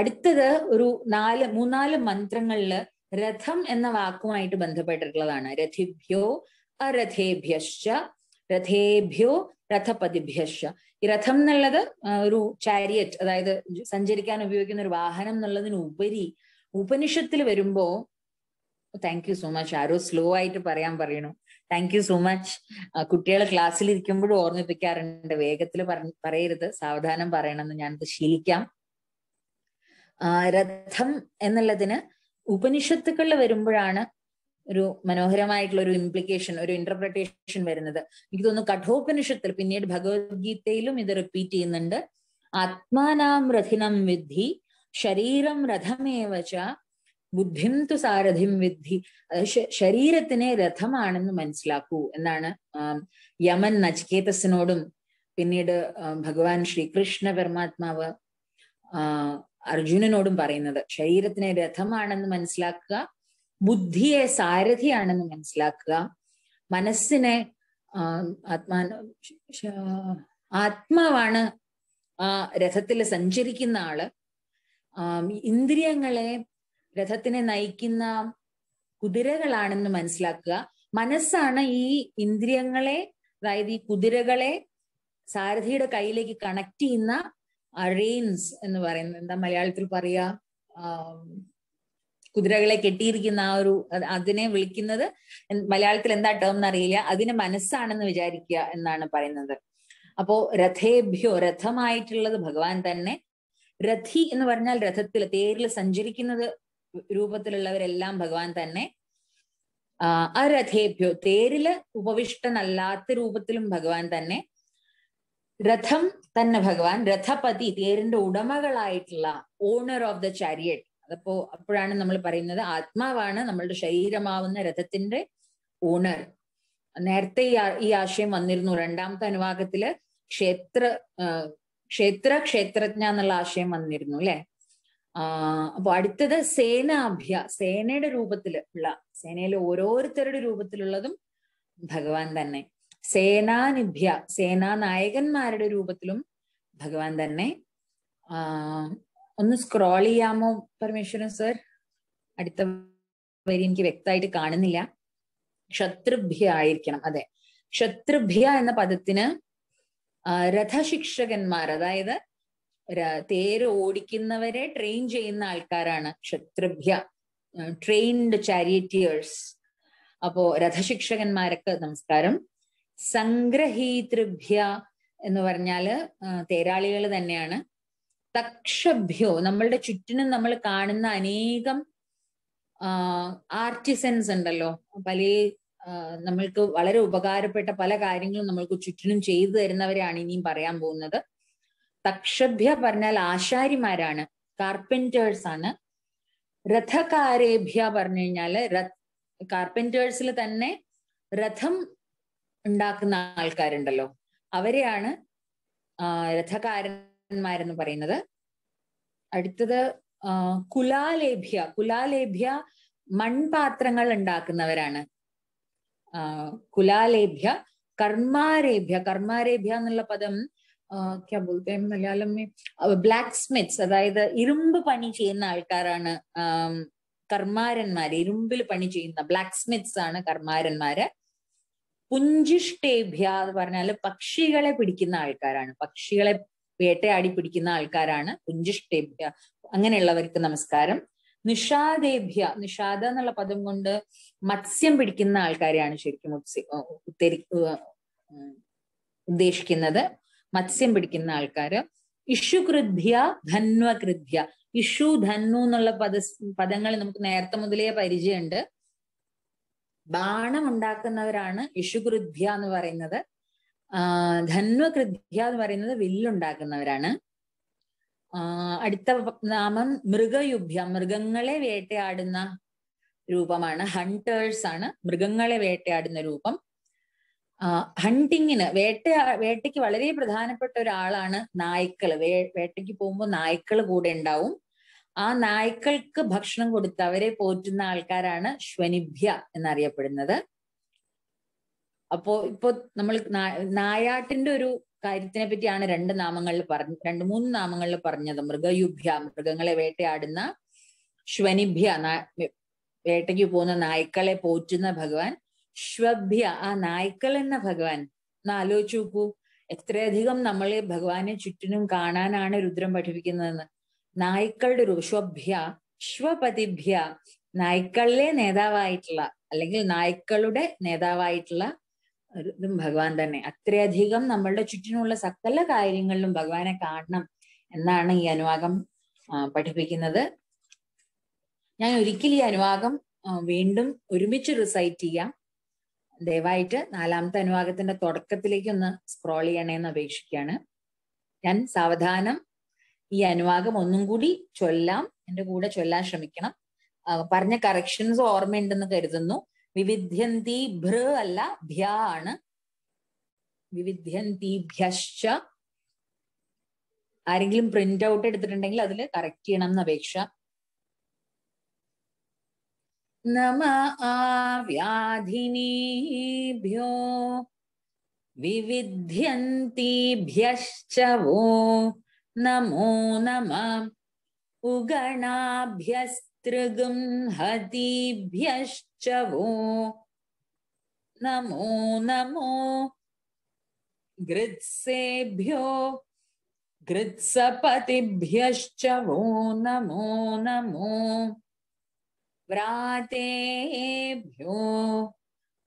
Speaker 1: അടുത്തത് ഒരു നാല് മൂന്നാല് മന്ത്രങ്ങളില് രഥം എന്ന വാക്കുമായിട്ട് ബന്ധപ്പെട്ടിട്ടുള്ളതാണ് രഥിഭ്യോ അരഥേഭ്യശ്ച രഥേഭ്യോ രഥപതിഭ്യശ ഈ രഥം എന്നുള്ളത് ഒരു ചാരിയറ്റ് അതായത് സഞ്ചരിക്കാൻ ഉപയോഗിക്കുന്ന ഒരു വാഹനം ഉപരി ഉപനിഷത്തിൽ വരുമ്പോ താങ്ക് യു സോ മച്ച് ആരോ സ്ലോ ആയിട്ട് പറയാൻ പറയണു താങ്ക് യു സോ മച്ച് കുട്ടികൾ ക്ലാസ്സിൽ ഇരിക്കുമ്പോഴും ഓർമ്മിപ്പിക്കാറുണ്ട് വേഗത്തിൽ പറയരുത് സാവധാനം പറയണമെന്ന് ഞാനത് ശീലിക്കാം രഥം എന്നുള്ളതിന് ഉപനിഷത്തുക്കളിൽ വരുമ്പോഴാണ് ഒരു മനോഹരമായിട്ടുള്ള ഒരു ഇംപ്ലിക്കേഷൻ ഒരു ഇന്റർപ്രിട്ടേഷൻ വരുന്നത് എനിക്ക് തോന്നുന്നു കഠോപനിഷത്തിൽ പിന്നീട് ഭഗവത്ഗീതയിലും ഇത് റിപ്പീറ്റ് ചെയ്യുന്നുണ്ട് ആത്മാനാം രഥിനം വിദ്ധി ശരീരം രഥമേവച ബുദ്ധിം തു സാരഥിം വിദ്ധി ശരീരത്തിനെ രഥമാണെന്ന് മനസ്സിലാക്കൂ എന്നാണ് യമൻ നചികേതസിനോടും പിന്നീട് ഭഗവാൻ ശ്രീകൃഷ്ണ പരമാത്മാവ് അർജുനനോടും പറയുന്നത് ശരീരത്തിനെ രഥമാണെന്ന് മനസ്സിലാക്കുക ബുദ്ധിയെ സാരഥിയാണെന്ന് മനസ്സിലാക്കുക മനസ്സിനെ ആത്മാ ആത്മാവാണ് ആ രഥത്തിൽ സഞ്ചരിക്കുന്ന ആള് ഇന്ദ്രിയങ്ങളെ രഥത്തിനെ നയിക്കുന്ന കുതിരകളാണെന്ന് മനസ്സിലാക്കുക മനസ്സാണ് ഈ ഇന്ദ്രിയങ്ങളെ അതായത് ഈ കുതിരകളെ സാരഥിയുടെ കയ്യിലേക്ക് കണക്ട് ചെയ്യുന്ന റെയിൻസ് എന്ന് പറയുന്നത് എന്താ മലയാളത്തിൽ പറയാ കുതിരകളെ കെട്ടിയിരിക്കുന്ന ആ ഒരു അതിനെ വിളിക്കുന്നത് മലയാളത്തിൽ എന്താ ടേം എന്നറിയില്ല അതിന് മനസ്സാണെന്ന് വിചാരിക്കുക എന്നാണ് പറയുന്നത് അപ്പോ രഥേഭ്യോ രഥമായിട്ടുള്ളത് ഭഗവാൻ തന്നെ രഥി എന്ന് പറഞ്ഞാൽ രഥത്തിൽ തേരിൽ സഞ്ചരിക്കുന്നത് രൂപത്തിലുള്ളവരെല്ലാം ഭഗവാൻ തന്നെ ആ രഥേഭ്യോ തേരില് ഉപവിഷ്ടനല്ലാത്ത രൂപത്തിലും ഭഗവാൻ തന്നെ രഥം തന്നെ ഭഗവാൻ രഥപതി തേരിന്റെ ഉടമകളായിട്ടുള്ള ഓണർ ഓഫ് ദ ചാരിയറ്റ് അതപ്പോ അപ്പോഴാണ് നമ്മൾ പറയുന്നത് ആത്മാവാണ് നമ്മളുടെ ശരീരമാവുന്ന രഥത്തിന്റെ ഊണർ നേരത്തെ ഈ ആശയം വന്നിരുന്നു രണ്ടാമത്തെ അനുവാദത്തില് ക്ഷേത്ര ക്ഷേത്ര ക്ഷേത്രജ്ഞ എന്നുള്ള ആശയം വന്നിരുന്നു അല്ലെ അപ്പൊ അടുത്തത് സേനാഭ്യ സേനയുടെ രൂപത്തിൽ ഉള്ള സേനയിലെ ഓരോരുത്തരുടെ രൂപത്തിലുള്ളതും ഭഗവാൻ തന്നെ സേനാനിഭ്യ സേനാ നായകന്മാരുടെ രൂപത്തിലും ഭഗവാൻ തന്നെ ഒന്ന് സ്ക്രോൾ ചെയ്യാമോ പരമേശ്വരൻ സർ അടുത്ത വരി എനിക്ക് വ്യക്തമായിട്ട് കാണുന്നില്ല ക്ഷത്രുഭ്യ ആയിരിക്കണം അതെ ക്ഷത്രുഭ്യ എന്ന പദത്തിന് രഥശിക്ഷകന്മാർ അതായത് തേര് ഓടിക്കുന്നവരെ ട്രെയിൻ ചെയ്യുന്ന ആൾക്കാരാണ് ക്ഷത്രുഭ്യ ട്രെയിൻഡ് ചാരിറ്റിയേഴ്സ് അപ്പോ രഥശിക്ഷകന്മാരൊക്കെ നമസ്കാരം സംഗ്രഹീതൃഭ്യ എന്ന് പറഞ്ഞാല് തേരാളികൾ തന്നെയാണ് തക്ഷഭ്യോ നമ്മളുടെ ചുറ്റിനും നമ്മൾ കാണുന്ന അനേകം ആർട്ടിസൻസ് ഉണ്ടല്ലോ പല നമ്മൾക്ക് വളരെ ഉപകാരപ്പെട്ട പല കാര്യങ്ങളും നമ്മൾക്ക് ചുറ്റിനും ചെയ്തു തരുന്നവരാണ് ഇനിയും പറയാൻ പോകുന്നത് തക്ഷഭ്യ പറഞ്ഞാൽ ആശാരിമാരാണ് കാർപ്പൻറ്റേഴ്സ് ആണ് രഥകാരേഭ്യ പറഞ്ഞു കഴിഞ്ഞാല് കാർപ്പൻറ്റേഴ്സിൽ തന്നെ രഥം ഉണ്ടാക്കുന്ന ആൾക്കാരുണ്ടല്ലോ അവരെയാണ് രഥകാരൻ എന്ന് പറയുന്നത് അടുത്തത് കുലാലേഭ്യ കുലാലേഭ്യ മൺപാത്രങ്ങൾ ഉണ്ടാക്കുന്നവരാണ് കുലാലേഭ്യ കർമാരേഭ്യ കർമാരേഭ്യ എന്നുള്ള പദം മലയാളം ബ്ലാക്ക് സ്മിത്സ് അതായത് ഇരുമ്പ് പണി ചെയ്യുന്ന ആൾക്കാരാണ് കർമാരന്മാര് ഇരുമ്പിൽ പണി ചെയ്യുന്ന ബ്ലാക്ക് സ്മിത്സ് ആണ് കർമാരന്മാര് പുഞ്ചിഷ്ടേഭ്യ എന്ന് പറഞ്ഞാൽ പക്ഷികളെ പിടിക്കുന്ന ആൾക്കാരാണ് പക്ഷികളെ വേട്ടയാടി പിടിക്കുന്ന ആൾക്കാരാണ് പുഞ്ചിഷ്ടേഭ്യ അങ്ങനെയുള്ളവർക്ക് നമസ്കാരം നിഷാദേഭ്യ നിഷാദ എന്നുള്ള പദം കൊണ്ട് മത്സ്യം പിടിക്കുന്ന ആൾക്കാരെയാണ് ശരിക്കും ഉത്തരി ഉദ്ദേശിക്കുന്നത് മത്സ്യം പിടിക്കുന്ന ആൾക്കാര് ഇഷുകൃദ്ധ്യ ധന്വകൃദ്ധ്യ ഇഷു ധന്നു എന്നുള്ള പദ പദങ്ങൾ നമുക്ക് നേരത്തെ മുതലേ പരിചയമുണ്ട് ബാണം ഉണ്ടാക്കുന്നവരാണ് ഇഷുകൃദ്ധ്യ എന്ന് പറയുന്നത് ധന്വകൃത്യ എന്ന് പറയുന്നത് വില്ലുണ്ടാക്കുന്നവരാണ് അടുത്ത നാമം മൃഗയുഭ്യ മൃഗങ്ങളെ വേട്ടയാടുന്ന രൂപമാണ് ഹണ്ടേഴ്സ് ആണ് മൃഗങ്ങളെ വേട്ടയാടുന്ന രൂപം ഹണ്ടിങ്ങിന് വേട്ട വേട്ടയ്ക്ക് വളരെ പ്രധാനപ്പെട്ട ഒരാളാണ് നായ്ക്കൾ വേ വേട്ടയ്ക്ക് പോകുമ്പോൾ നായ്ക്കൾ കൂടെ ഉണ്ടാവും ആ നായ്ക്കൾക്ക് ഭക്ഷണം കൊടുത്ത് അവരെ പോറ്റുന്ന ആൾക്കാരാണ് ശ്വനിഭ്യ എന്നറിയപ്പെടുന്നത് അപ്പോ ഇപ്പൊ നമ്മൾ നായാട്ടിന്റെ ഒരു കാര്യത്തിനെ പറ്റിയാണ് രണ്ട് നാമങ്ങളിൽ പറഞ്ഞ രണ്ട് മൂന്ന് നാമങ്ങളിൽ പറഞ്ഞത് മൃഗയുഭ്യ മൃഗങ്ങളെ വേട്ടയാടുന്ന ശ്വനിഭ്യ വേട്ടയ്ക്ക് പോകുന്ന നായ്ക്കളെ പോറ്റുന്ന ഭഗവാൻ ശ്വഭ്യ ആ നായ്ക്കൾ എന്ന ഭഗവാൻ എന്ന ആലോചിച്ച് നോക്കൂ എത്രയധികം നമ്മളെ ഭഗവാനെ ചുറ്റിനും കാണാനാണ് രുദ്രം പഠിപ്പിക്കുന്നതെന്ന് നായ്ക്കളുടെ ഒരു ശ്വഭ്യ ശ്വപതിഭ്യ നായ്ക്കളിലെ നേതാവായിട്ടുള്ള അല്ലെങ്കിൽ നായ്ക്കളുടെ നേതാവായിട്ടുള്ള ഇതും ഭഗവാൻ തന്നെ അത്രയധികം നമ്മളുടെ ചുറ്റിനുള്ള സകല കാര്യങ്ങളിലും ഭഗവാനെ കാണണം എന്നാണ് ഈ അനുവാഗം പഠിപ്പിക്കുന്നത് ഞാൻ ഒരിക്കലും ഈ അനുവാഗം വീണ്ടും ഒരുമിച്ച് റിസൈറ്റ് ചെയ്യാം ദയവായിട്ട് നാലാമത്തെ അനുവാഗത്തിന്റെ തുടക്കത്തിലേക്ക് ഒന്ന് സ്ക്രോൾ ചെയ്യണേന്ന് അപേക്ഷിക്കുകയാണ് ഞാൻ സാവധാനം ഈ അനുവാഗം ഒന്നും കൂടി ചൊല്ലാം എൻ്റെ കൂടെ ചൊല്ലാൻ ശ്രമിക്കണം പറഞ്ഞ കറക്ഷൻസ് ഓർമ്മയുണ്ടെന്ന് കരുതുന്നു വിവിധ്യന്തി ഭൃ അല്ല ഭ്യ ആണ് വിവിധ്യന്തീഭ്യശ്ച ആരെങ്കിലും പ്രിന്റ് ഔട്ട് എടുത്തിട്ടുണ്ടെങ്കിൽ അതിൽ കറക്റ്റ് ചെയ്യണം എന്ന് അപേക്ഷ നമ ആ വ്യാധിനീഭ്യോ വിവിധ്യന്തീഭ്യശ്ച വോ നമോ നമ ഉഗണാഭ്യസ്തൃഗം ഹതിഭ്യശ്ച नमो नमो गृत्सेभ्यो गृत्सपतिभ्यश्च वो नमो नमो व्रातेभ्यो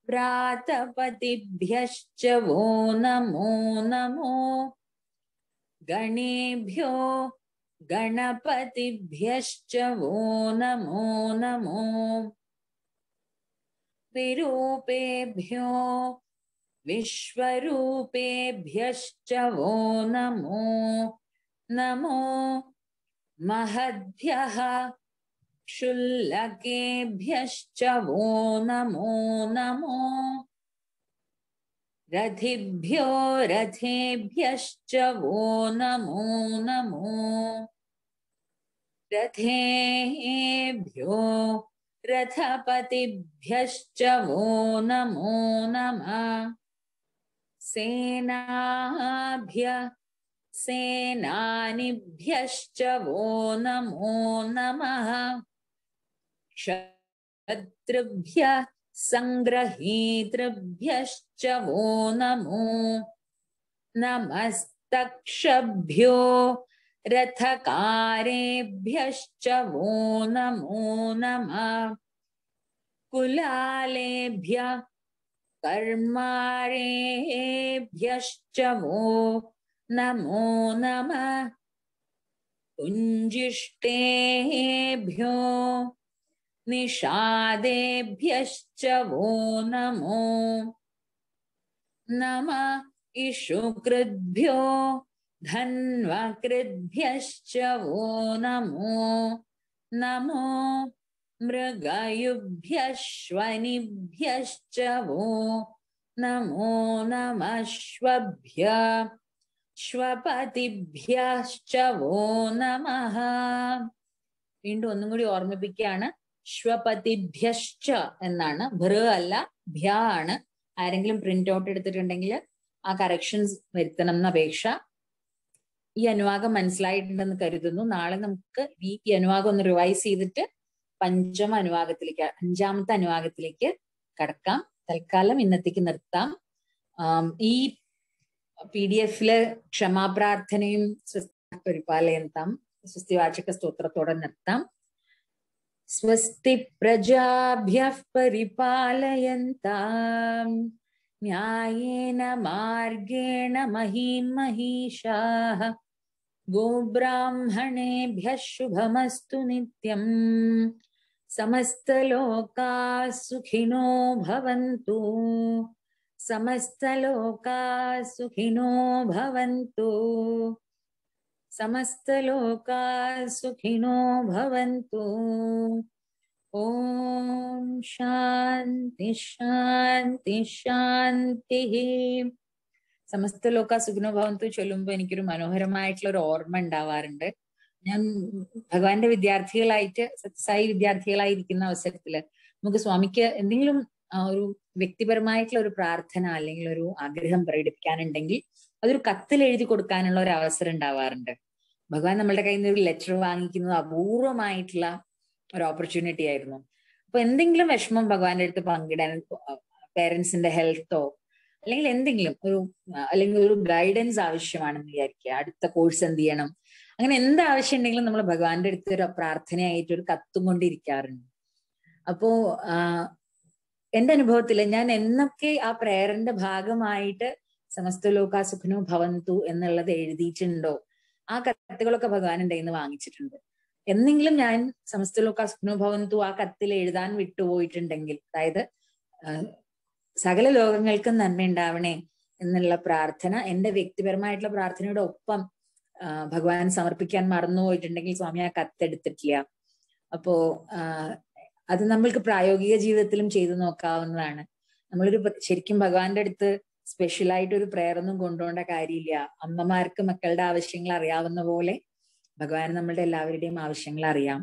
Speaker 1: व्रातपतिभ्यश्च वो नमो नमो गणेभ्यो गणपतिभ्यश्च वो नमो नमो रूपेभ्यो विश्वरूपेभ्यश्च वो नमो नमो महद्भ्यः क्षुल्लकेभ्यश्च वो नमो नमो रथिभ्यो रथेभ्यश्च वो नमो नमो रथेभ्यो रथपतिभ्यश्च वो नमो नमः सेनाभ्य सेनानिभ्यश्च वो नमो नमः क्षतृभ्य सङ्ग्रहीतृभ्यश्च वो नमो नमस्तक्षभ्यो रथकारेभ्यश्च वो नमो नमः कुलालेभ्य कर्मारेभ्यश्च वो नमो नमः कुञ्जिष्टेभ्यो निषादेभ्यश्च वो नमो नमः इषुकृद्भ्यो धन्वकृद्भ्यश्च വോ നമോ നമോ मृगयुभ्यश्वनिभ्यश्च വോ നമോ നമശ്വഭ്യ ശ്വപതിഭ്യശ്ച വോ നമ വീണ്ടും ഒന്നും കൂടി ഓർമ്മിപ്പിക്കുകയാണ് ശ്വപതിഭ്യശ്ച എന്നാണ് ഭൃ അല്ല ഭ്യ ആണ് ആരെങ്കിലും പ്രിന്റ് ഔട്ട് എടുത്തിട്ടുണ്ടെങ്കിൽ ആ കറക്ഷൻസ് വരുത്തണം എന്ന അപേക്ഷ ഈ അനുവാഗം മനസ്സിലായിട്ടുണ്ടെന്ന് കരുതുന്നു നാളെ നമുക്ക് ഈ അനുവാഗം ഒന്ന് റിവൈസ് ചെയ്തിട്ട് പഞ്ചമ അനുവാഗത്തിലേക്ക് അഞ്ചാമത്തെ അനുവാഗത്തിലേക്ക് കടക്കാം തൽക്കാലം ഇന്നത്തേക്ക് നിർത്താം ഈ പി ഡി എഫില് ക്ഷമാപ്രാർത്ഥനയും പരിപാലയന്താം സ്വസ്തിവാചക സ്തോത്രത്തോടെ നിർത്താം സ്വസ്തി പ്രജാഭ്യ പരിപാലയന്താം न्यायेन मार्गेण महीं महिषाः गोब्राह्मणेभ्यः शुभमस्तु नित्यम् समस्तलोकाः सुखिनो भवन्तु समस्तलोकाः सुखिनो भवन्तु समस्तलोकाः सुखिनो भवन्तु ഓം ശാന്തി ശാന്തി ശാന്തി സമസ്ത ലോക സുഖനോഭവന്തു ചൊല്ലുമ്പോൾ എനിക്കൊരു മനോഹരമായിട്ടുള്ള ഒരു ഓർമ്മ ഉണ്ടാവാറുണ്ട് ഞാൻ ഭഗവാന്റെ വിദ്യാർത്ഥികളായിട്ട് സത്യസായി വിദ്യാർത്ഥികളായിരിക്കുന്ന അവസരത്തില് നമുക്ക് സ്വാമിക്ക് എന്തെങ്കിലും ഒരു വ്യക്തിപരമായിട്ടുള്ള ഒരു പ്രാർത്ഥന അല്ലെങ്കിൽ ഒരു ആഗ്രഹം പ്രകടിപ്പിക്കാനുണ്ടെങ്കിൽ അതൊരു കത്തിൽ എഴുതി കൊടുക്കാനുള്ള ഒരു അവസരം ഉണ്ടാവാറുണ്ട് ഭഗവാൻ നമ്മളുടെ കയ്യിൽ നിന്ന് ഒരു ലെറ്റർ വാങ്ങിക്കുന്നത് അപൂർവമായിട്ടുള്ള ഒരു ഓപ്പർച്യൂണിറ്റി ആയിരുന്നു അപ്പൊ എന്തെങ്കിലും വിഷമം ഭഗവാന്റെ അടുത്ത് പങ്കിടാൻ പേരൻസിന്റെ ഹെൽത്തോ അല്ലെങ്കിൽ എന്തെങ്കിലും ഒരു അല്ലെങ്കിൽ ഒരു ഗൈഡൻസ് ആവശ്യമാണെന്ന് വിചാരിക്കുക അടുത്ത കോഴ്സ് എന്ത് ചെയ്യണം അങ്ങനെ എന്ത് ആവശ്യം ഉണ്ടെങ്കിലും നമ്മൾ ഭഗവാന്റെ അടുത്ത് ഒരു പ്രാർത്ഥനയായിട്ട് ഒരു കത്തും കൊണ്ടിരിക്കാറുണ്ട് അപ്പോ എന്റെ അനുഭവത്തിൽ ഞാൻ എന്നൊക്കെ ആ പ്രേയറിന്റെ ഭാഗമായിട്ട് സമസ്ത ലോകാസുഖനോ ഭവന്തു എന്നുള്ളത് എഴുതിയിട്ടുണ്ടോ ആ കത്തുകളൊക്കെ ഭഗവാൻ ഉണ്ടായിന്ന് വാങ്ങിച്ചിട്ടുണ്ട് എന്നെങ്കിലും ഞാൻ സമസ്തലോക സ്വപ്നഭവന്തു ആ കത്തിൽ എഴുതാൻ വിട്ടുപോയിട്ടുണ്ടെങ്കിൽ അതായത് സകല ലോകങ്ങൾക്കും നന്മയുണ്ടാവണേ എന്നുള്ള പ്രാർത്ഥന എന്റെ വ്യക്തിപരമായിട്ടുള്ള പ്രാർത്ഥനയുടെ ഒപ്പം ഭഗവാൻ സമർപ്പിക്കാൻ മറന്നുപോയിട്ടുണ്ടെങ്കിൽ സ്വാമി ആ കത്തെടുത്തിട്ടില്ല അപ്പോ അത് നമ്മൾക്ക് പ്രായോഗിക ജീവിതത്തിലും ചെയ്തു നോക്കാവുന്നതാണ് നമ്മളൊരു ശരിക്കും ഭഗവാന്റെ അടുത്ത് സ്പെഷ്യലായിട്ട് ഒരു പ്രേയറൊന്നും കൊണ്ടുപോകേണ്ട കാര്യമില്ല അമ്മമാർക്ക് മക്കളുടെ ആവശ്യങ്ങൾ അറിയാവുന്ന പോലെ ഭഗവാന് നമ്മളുടെ എല്ലാവരുടെയും ആവശ്യങ്ങൾ അറിയാം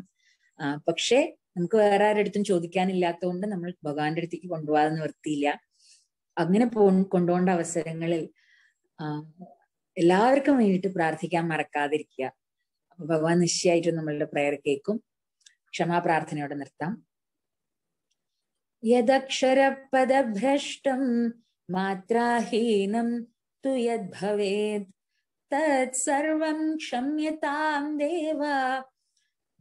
Speaker 1: പക്ഷേ നമുക്ക് വേറെ ആരടുത്തും ചോദിക്കാനില്ലാത്തതുകൊണ്ട് നമ്മൾ ഭഗവാന്റെ അടുത്തേക്ക് കൊണ്ടുപോകാതെ നിർത്തിയില്ല അങ്ങനെ പോ കൊണ്ടുപോകേണ്ട അവസരങ്ങളിൽ എല്ലാവർക്കും വേണ്ടിയിട്ട് പ്രാർത്ഥിക്കാൻ മറക്കാതിരിക്കുക അപ്പൊ ഭഗവാൻ നിശ്ചയമായിട്ടും നമ്മളുടെ പ്രയർ കേൾക്കും ക്ഷമാ പ്രാർത്ഥനയോടെ നിർത്താം യദക്ഷരപദഭ്രഷ്ടം മാത്രാഹീനം തു तत्सर्वं क्षम्यतां देव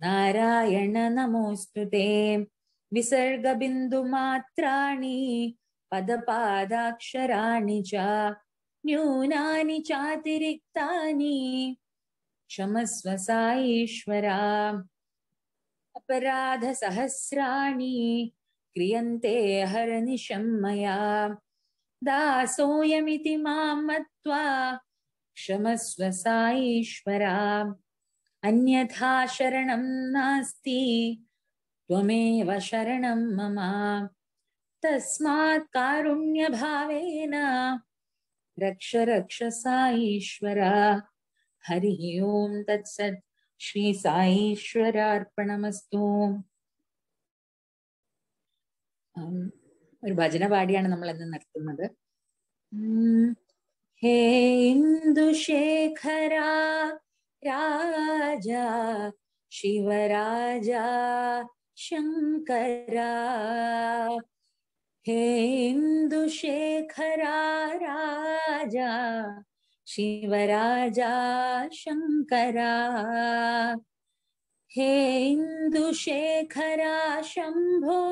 Speaker 1: नारायण नमोऽस्तु ते विसर्गबिन्दुमात्राणि पदपादाक्षराणि च न्यूनानि चातिरिक्तानि क्षमस्व साईश्वरा अपराधसहस्राणि क्रियन्ते हरनिशं मया दासोऽयमिति मां मत्वा क्षमस्व साईश्वरा अन्यथा शरणं नास्ति त्वमेव शरणं मम तस्मात् कारुण्यभावेन रक्ष रक्ष साईश्वर हरिः ॐ तत्सत् ശ്രീസായീശ്വരാർപ്പണമസ്തു ഒരു ഭജന പാടിയാണ് നമ്മൾ ഇന്ന് നിർത്തുന്നത് हे इन्दुशेखरा राजा शिवराजा शङ्करा हे इन्दुशेखरा राजा शिवराजा शङ्करा हे इन्दुशेखरा शम्भो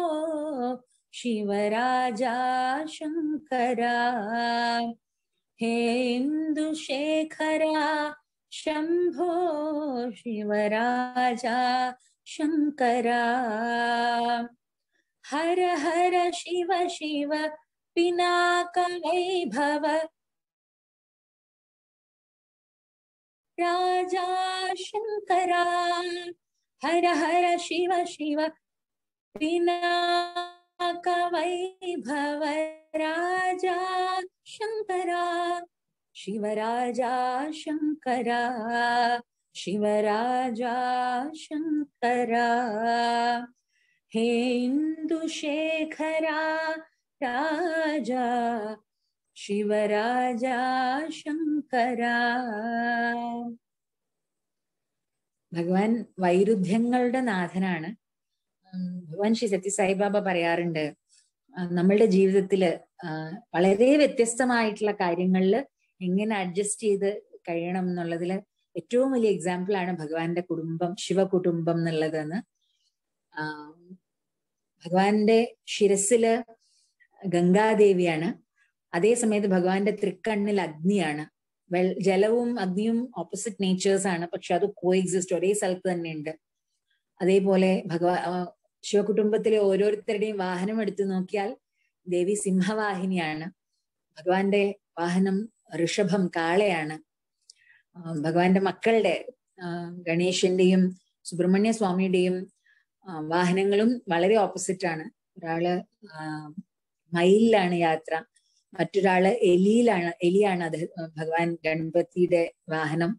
Speaker 1: शिवराजा शङ्करा हेन्दुशेखरा शम्भो शिवराजा शङ्करा हर हर शिव शिव पिनाकवैभव राजा शङ्करा हर हर शिव शिव पिनाकवैभव राजा ശങ്കരാ ശിവരാജാ ശങ്കരാ ശിവരാജാ ശങ്കരാ ഹേ ഇന്ദുശേഖരാ രാജാ ശിവരാജാ ശങ്കരാ ഭഗവാൻ വൈരുദ്ധ്യങ്ങളുടെ നാഥനാണ് ഭഗവാൻ ശ്രീ സത്യസായിബാബ പറയാറുണ്ട് നമ്മളുടെ ജീവിതത്തില് വളരെ വ്യത്യസ്തമായിട്ടുള്ള കാര്യങ്ങളിൽ എങ്ങനെ അഡ്ജസ്റ്റ് ചെയ്ത് കഴിയണം എന്നുള്ളതിൽ ഏറ്റവും വലിയ എക്സാമ്പിൾ ആണ് ഭഗവാന്റെ കുടുംബം ശിവകുടുംബം എന്നുള്ളതെന്ന് ഭഗവാന്റെ ശിരസില് ഗംഗാദേവിയാണ് അതേ സമയത്ത് ഭഗവാന്റെ തൃക്കണ്ണിൽ അഗ്നിയാണ് വെൾ ജലവും അഗ്നിയും ഓപ്പോസിറ്റ് നേച്ചേഴ്സ് ആണ് പക്ഷെ അത് കോ എക്സിസ്റ്റ് ഒരേ സ്ഥലത്ത് തന്നെയുണ്ട് അതേപോലെ ഭഗവാ ശിവകുടുംബത്തിലെ ഓരോരുത്തരുടെയും വാഹനം എടുത്തു നോക്കിയാൽ ദേവി സിംഹവാഹിനിയാണ് ഭഗവാന്റെ വാഹനം ഋഷഭം കാളയാണ് ഭഗവാന്റെ മക്കളുടെ ഗണേശന്റെയും സുബ്രഹ്മണ്യ സ്വാമിയുടെയും വാഹനങ്ങളും വളരെ ഓപ്പോസിറ്റ് ആണ് ഒരാള് മയിലിലാണ് യാത്ര മറ്റൊരാള് എലിയിലാണ് എലിയാണ് അത് ഭഗവാൻ ഗണപതിയുടെ വാഹനം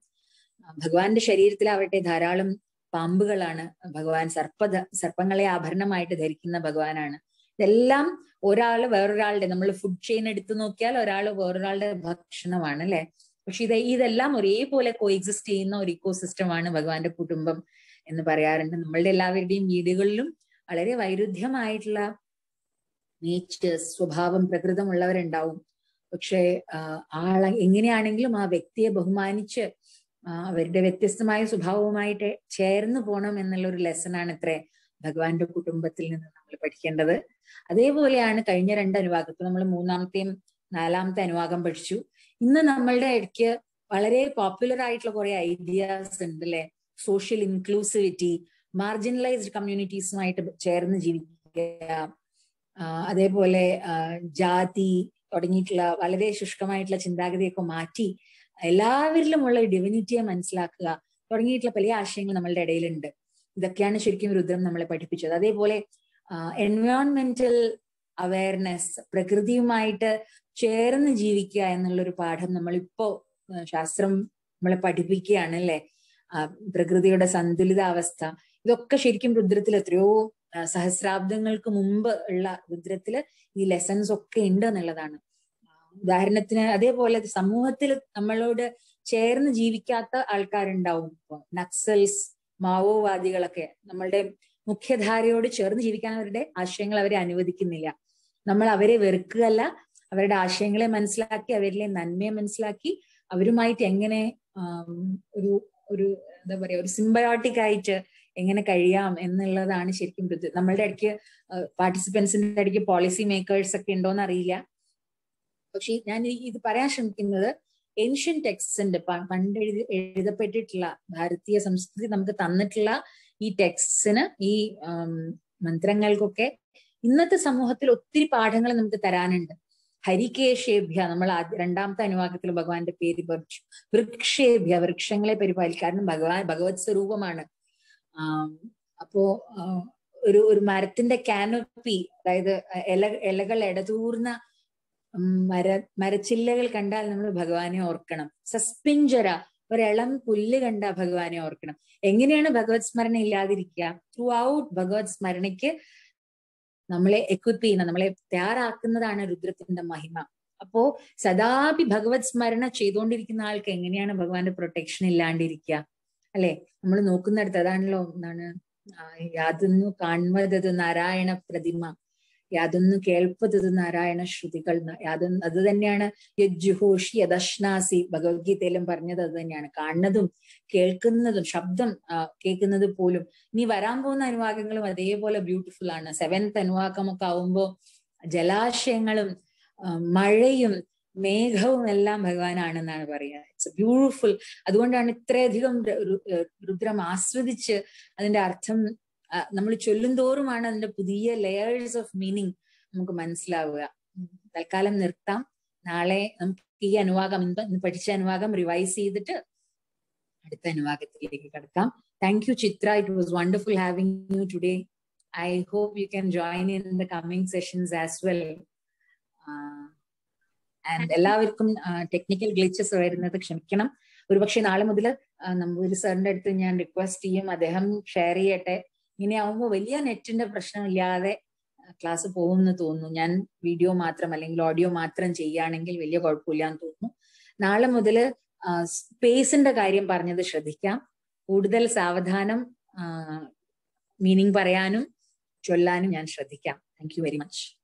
Speaker 1: ഭഗവാന്റെ ശരീരത്തിൽ ആവട്ടെ ധാരാളം പാമ്പുകളാണ് ഭഗവാൻ സർപ്പ സർപ്പങ്ങളെ ആഭരണമായിട്ട് ധരിക്കുന്ന ഭഗവാനാണ് ഇതെല്ലാം ഒരാൾ വേറൊരാളുടെ നമ്മൾ ഫുഡ് ചെയിൻ എടുത്തു നോക്കിയാൽ ഒരാൾ വേറൊരാളുടെ ഭക്ഷണമാണ് അല്ലെ പക്ഷെ ഇത് ഇതെല്ലാം ഒരേപോലെ കോ എക്സിസ്റ്റ് ചെയ്യുന്ന ഒരു ഇക്കോ സിസ്റ്റമാണ് ഭഗവാന്റെ കുടുംബം എന്ന് പറയാറുണ്ട് നമ്മളുടെ എല്ലാവരുടെയും വീടുകളിലും വളരെ വൈരുദ്ധ്യമായിട്ടുള്ള നേച്ചേഴ്സ് സ്വഭാവം പ്രകൃതമുള്ളവരുണ്ടാവും പക്ഷെ ആ എങ്ങനെയാണെങ്കിലും ആ വ്യക്തിയെ ബഹുമാനിച്ച് അവരുടെ വ്യത്യസ്തമായ സ്വഭാവവുമായിട്ട് ചേർന്ന് പോകണം എന്നുള്ള ഒരു ലെസൺ ആണ് ഇത്രേ ഭഗവാന്റെ കുടുംബത്തിൽ നിന്ന് നമ്മൾ പഠിക്കേണ്ടത് അതേപോലെയാണ് കഴിഞ്ഞ രണ്ട് അനുവാദത്തിൽ നമ്മൾ മൂന്നാമത്തെയും നാലാമത്തെ അനുവാദം പഠിച്ചു ഇന്ന് നമ്മളുടെ ഇടയ്ക്ക് വളരെ പോപ്പുലർ ആയിട്ടുള്ള കുറെ ഐഡിയാസ് ഉണ്ട് അല്ലെ സോഷ്യൽ ഇൻക്ലൂസിവിറ്റി മാർജിനലൈസ്ഡ് കമ്മ്യൂണിറ്റീസുമായിട്ട് ചേർന്ന് ജീവിക്കുക അതേപോലെ ജാതി തുടങ്ങിയിട്ടുള്ള വളരെ ശുഷ്കമായിട്ടുള്ള ചിന്താഗതിയൊക്കെ മാറ്റി ഉള്ള ഡിവിനിറ്റിയെ മനസ്സിലാക്കുക തുടങ്ങിയിട്ടുള്ള പല ആശയങ്ങൾ നമ്മളുടെ ഇടയിലുണ്ട് ഇതൊക്കെയാണ് ശരിക്കും രുദ്രം നമ്മളെ പഠിപ്പിച്ചത് അതേപോലെ എൻവയോൺമെന്റൽ അവയർനെസ് പ്രകൃതിയുമായിട്ട് ചേർന്ന് ജീവിക്കുക എന്നുള്ളൊരു പാഠം നമ്മളിപ്പോ ശാസ്ത്രം നമ്മളെ പഠിപ്പിക്കുകയാണ് അല്ലെ പ്രകൃതിയുടെ സന്തുലിതാവസ്ഥ ഇതൊക്കെ ശരിക്കും രുദ്രത്തിൽ എത്രയോ സഹസ്രാബ്ദങ്ങൾക്ക് മുമ്പ് ഉള്ള രുദ്രത്തില് ഈ ലെസൺസ് ഒക്കെ ഉണ്ട് എന്നുള്ളതാണ് ഉദാഹരണത്തിന് അതേപോലെ സമൂഹത്തിൽ നമ്മളോട് ചേർന്ന് ജീവിക്കാത്ത ആൾക്കാരുണ്ടാവും ഇപ്പോൾ നക്സൽസ് മാവോവാദികളൊക്കെ നമ്മളുടെ മുഖ്യധാരയോട് ചേർന്ന് ജീവിക്കാൻ അവരുടെ ആശയങ്ങൾ അവരെ അനുവദിക്കുന്നില്ല നമ്മൾ അവരെ വെറുക്കുകയല്ല അവരുടെ ആശയങ്ങളെ മനസ്സിലാക്കി അവരിലെ നന്മയെ മനസ്സിലാക്കി അവരുമായിട്ട് എങ്ങനെ ഒരു ഒരു എന്താ പറയാ ഒരു സിംബയോട്ടിക് ആയിട്ട് എങ്ങനെ കഴിയാം എന്നുള്ളതാണ് ശരിക്കും നമ്മളുടെ ഇടയ്ക്ക് പാർട്ടിസിപ്പൻസിന്റെ ഇടയ്ക്ക് പോളിസി മേക്കേഴ്സ് ഒക്കെ ഉണ്ടോന്ന് അറിയില്ല പക്ഷെ ഞാൻ ഇത് പറയാൻ ശ്രമിക്കുന്നത് ഏൻഷ്യൻ ടെക്സ്റ്റ് പണ്ട് എഴുതി എഴുതപ്പെട്ടിട്ടുള്ള ഭാരതീയ സംസ്കൃതി നമുക്ക് തന്നിട്ടുള്ള ഈ ടെക്സ്റ്റിന് ഈ മന്ത്രങ്ങൾക്കൊക്കെ ഇന്നത്തെ സമൂഹത്തിൽ ഒത്തിരി പാഠങ്ങൾ നമുക്ക് തരാനുണ്ട് ഹരികേശേഭ്യ നമ്മൾ രണ്ടാമത്തെ അനുവാദത്തിൽ ഭഗവാന്റെ പേര് പറിച്ചു വൃക്ഷേഭ്യ വൃക്ഷങ്ങളെ പരിപാലിക്കാനും ഭഗവാൻ ഭഗവത് സ്വരൂപമാണ് അപ്പോ ഒരു ഒരു മരത്തിന്റെ കാനോപ്പി അതായത് ഇല ഇലകൾ ഇടതൂർന്ന മര മരച്ചില്ലകൾ കണ്ടാൽ നമ്മൾ ഭഗവാനെ ഓർക്കണം സസ്പിഞ്ചര ഒരിളം പുല്ല് കണ്ട ഭഗവാനെ ഓർക്കണം എങ്ങനെയാണ് ഭഗവത് സ്മരണ ഇല്ലാതിരിക്കുക ത്രൂ ഔട്ട് ഭഗവത് സ്മരണയ്ക്ക് നമ്മളെ എക്വിപ്പ് ചെയ്യുന്ന നമ്മളെ തയ്യാറാക്കുന്നതാണ് രുദ്രത്തിന്റെ മഹിമ അപ്പോ സദാപി ഭഗവത് സ്മരണ ചെയ്തുകൊണ്ടിരിക്കുന്ന ആൾക്ക് എങ്ങനെയാണ് ഭഗവാന്റെ പ്രൊട്ടക്ഷൻ ഇല്ലാണ്ടിരിക്കുക അല്ലെ നമ്മൾ നോക്കുന്നിടത്ത് അതാണല്ലോ എന്താണ് യാതൊന്നു കാൺവതത് നാരായണ പ്രതിമ യാതൊന്ന് കേൾപ്പതത് നാരായണ ശ്രുതികൾ യാതൊന്നും അത് തന്നെയാണ് യജ്ജുഹോഷി യദശ്നാസി ഭഗവത്ഗീതയിലും പറഞ്ഞത് അത് തന്നെയാണ് കാണുന്നതും കേൾക്കുന്നതും ശബ്ദം കേൾക്കുന്നത് പോലും ഇനി വരാൻ പോകുന്ന അനുവാകങ്ങളും അതേപോലെ ബ്യൂട്ടിഫുൾ ആണ് സെവൻത് അനുവാകമൊക്കെ ആവുമ്പോ ജലാശയങ്ങളും മഴയും മേഘവും എല്ലാം ഭഗവാനാണെന്നാണ് പറയുക ഇറ്റ്സ് ബ്യൂട്ടിഫുൾ അതുകൊണ്ടാണ് ഇത്രയധികം രുദ്രം ആസ്വദിച്ച് അതിന്റെ അർത്ഥം നമ്മൾ ചൊല്ലുംതോറുമാണ് അതിന്റെ പുതിയ ലെയേഴ്സ് ഓഫ് മീനിങ് നമുക്ക് മനസ്സിലാവുക തൽക്കാലം നിർത്താം നാളെ നമുക്ക് ഈ അനുവാഗം ഇന്ന് പഠിച്ച അനുവാഗം റിവൈസ് ചെയ്തിട്ട് അടുത്ത അനുവാഗത്തിലേക്ക് കടക്കാം thank you Chitra it was wonderful having you today I hope you can join in the coming sessions as well and എല്ലാവർക്കും ടെക്നിക്കൽ ഗ്ലിച്ചസ് വരുന്നത് ക്ഷമിക്കണം ഒരുപക്ഷെ നാളെ മുതൽ നമ്പൂരി സാറിന്റെ അടുത്ത് ഞാൻ റിക്വസ്റ്റ് ചെയ്യും അദ്ദേഹം ഷെയർ ചെയ്യട്ടെ ഇങ്ങനെ ആവുമ്പോൾ വലിയ നെറ്റിന്റെ പ്രശ്നമില്ലാതെ ക്ലാസ് പോകുമെന്ന് തോന്നുന്നു ഞാൻ വീഡിയോ മാത്രം അല്ലെങ്കിൽ ഓഡിയോ മാത്രം ചെയ്യുകയാണെങ്കിൽ വലിയ കുഴപ്പമില്ല എന്ന് തോന്നുന്നു നാളെ മുതൽ സ്പേസിന്റെ കാര്യം പറഞ്ഞത് ശ്രദ്ധിക്കാം കൂടുതൽ സാവധാനം മീനിങ് പറയാനും ചൊല്ലാനും ഞാൻ ശ്രദ്ധിക്കാം താങ്ക് യു വെരി മച്ച്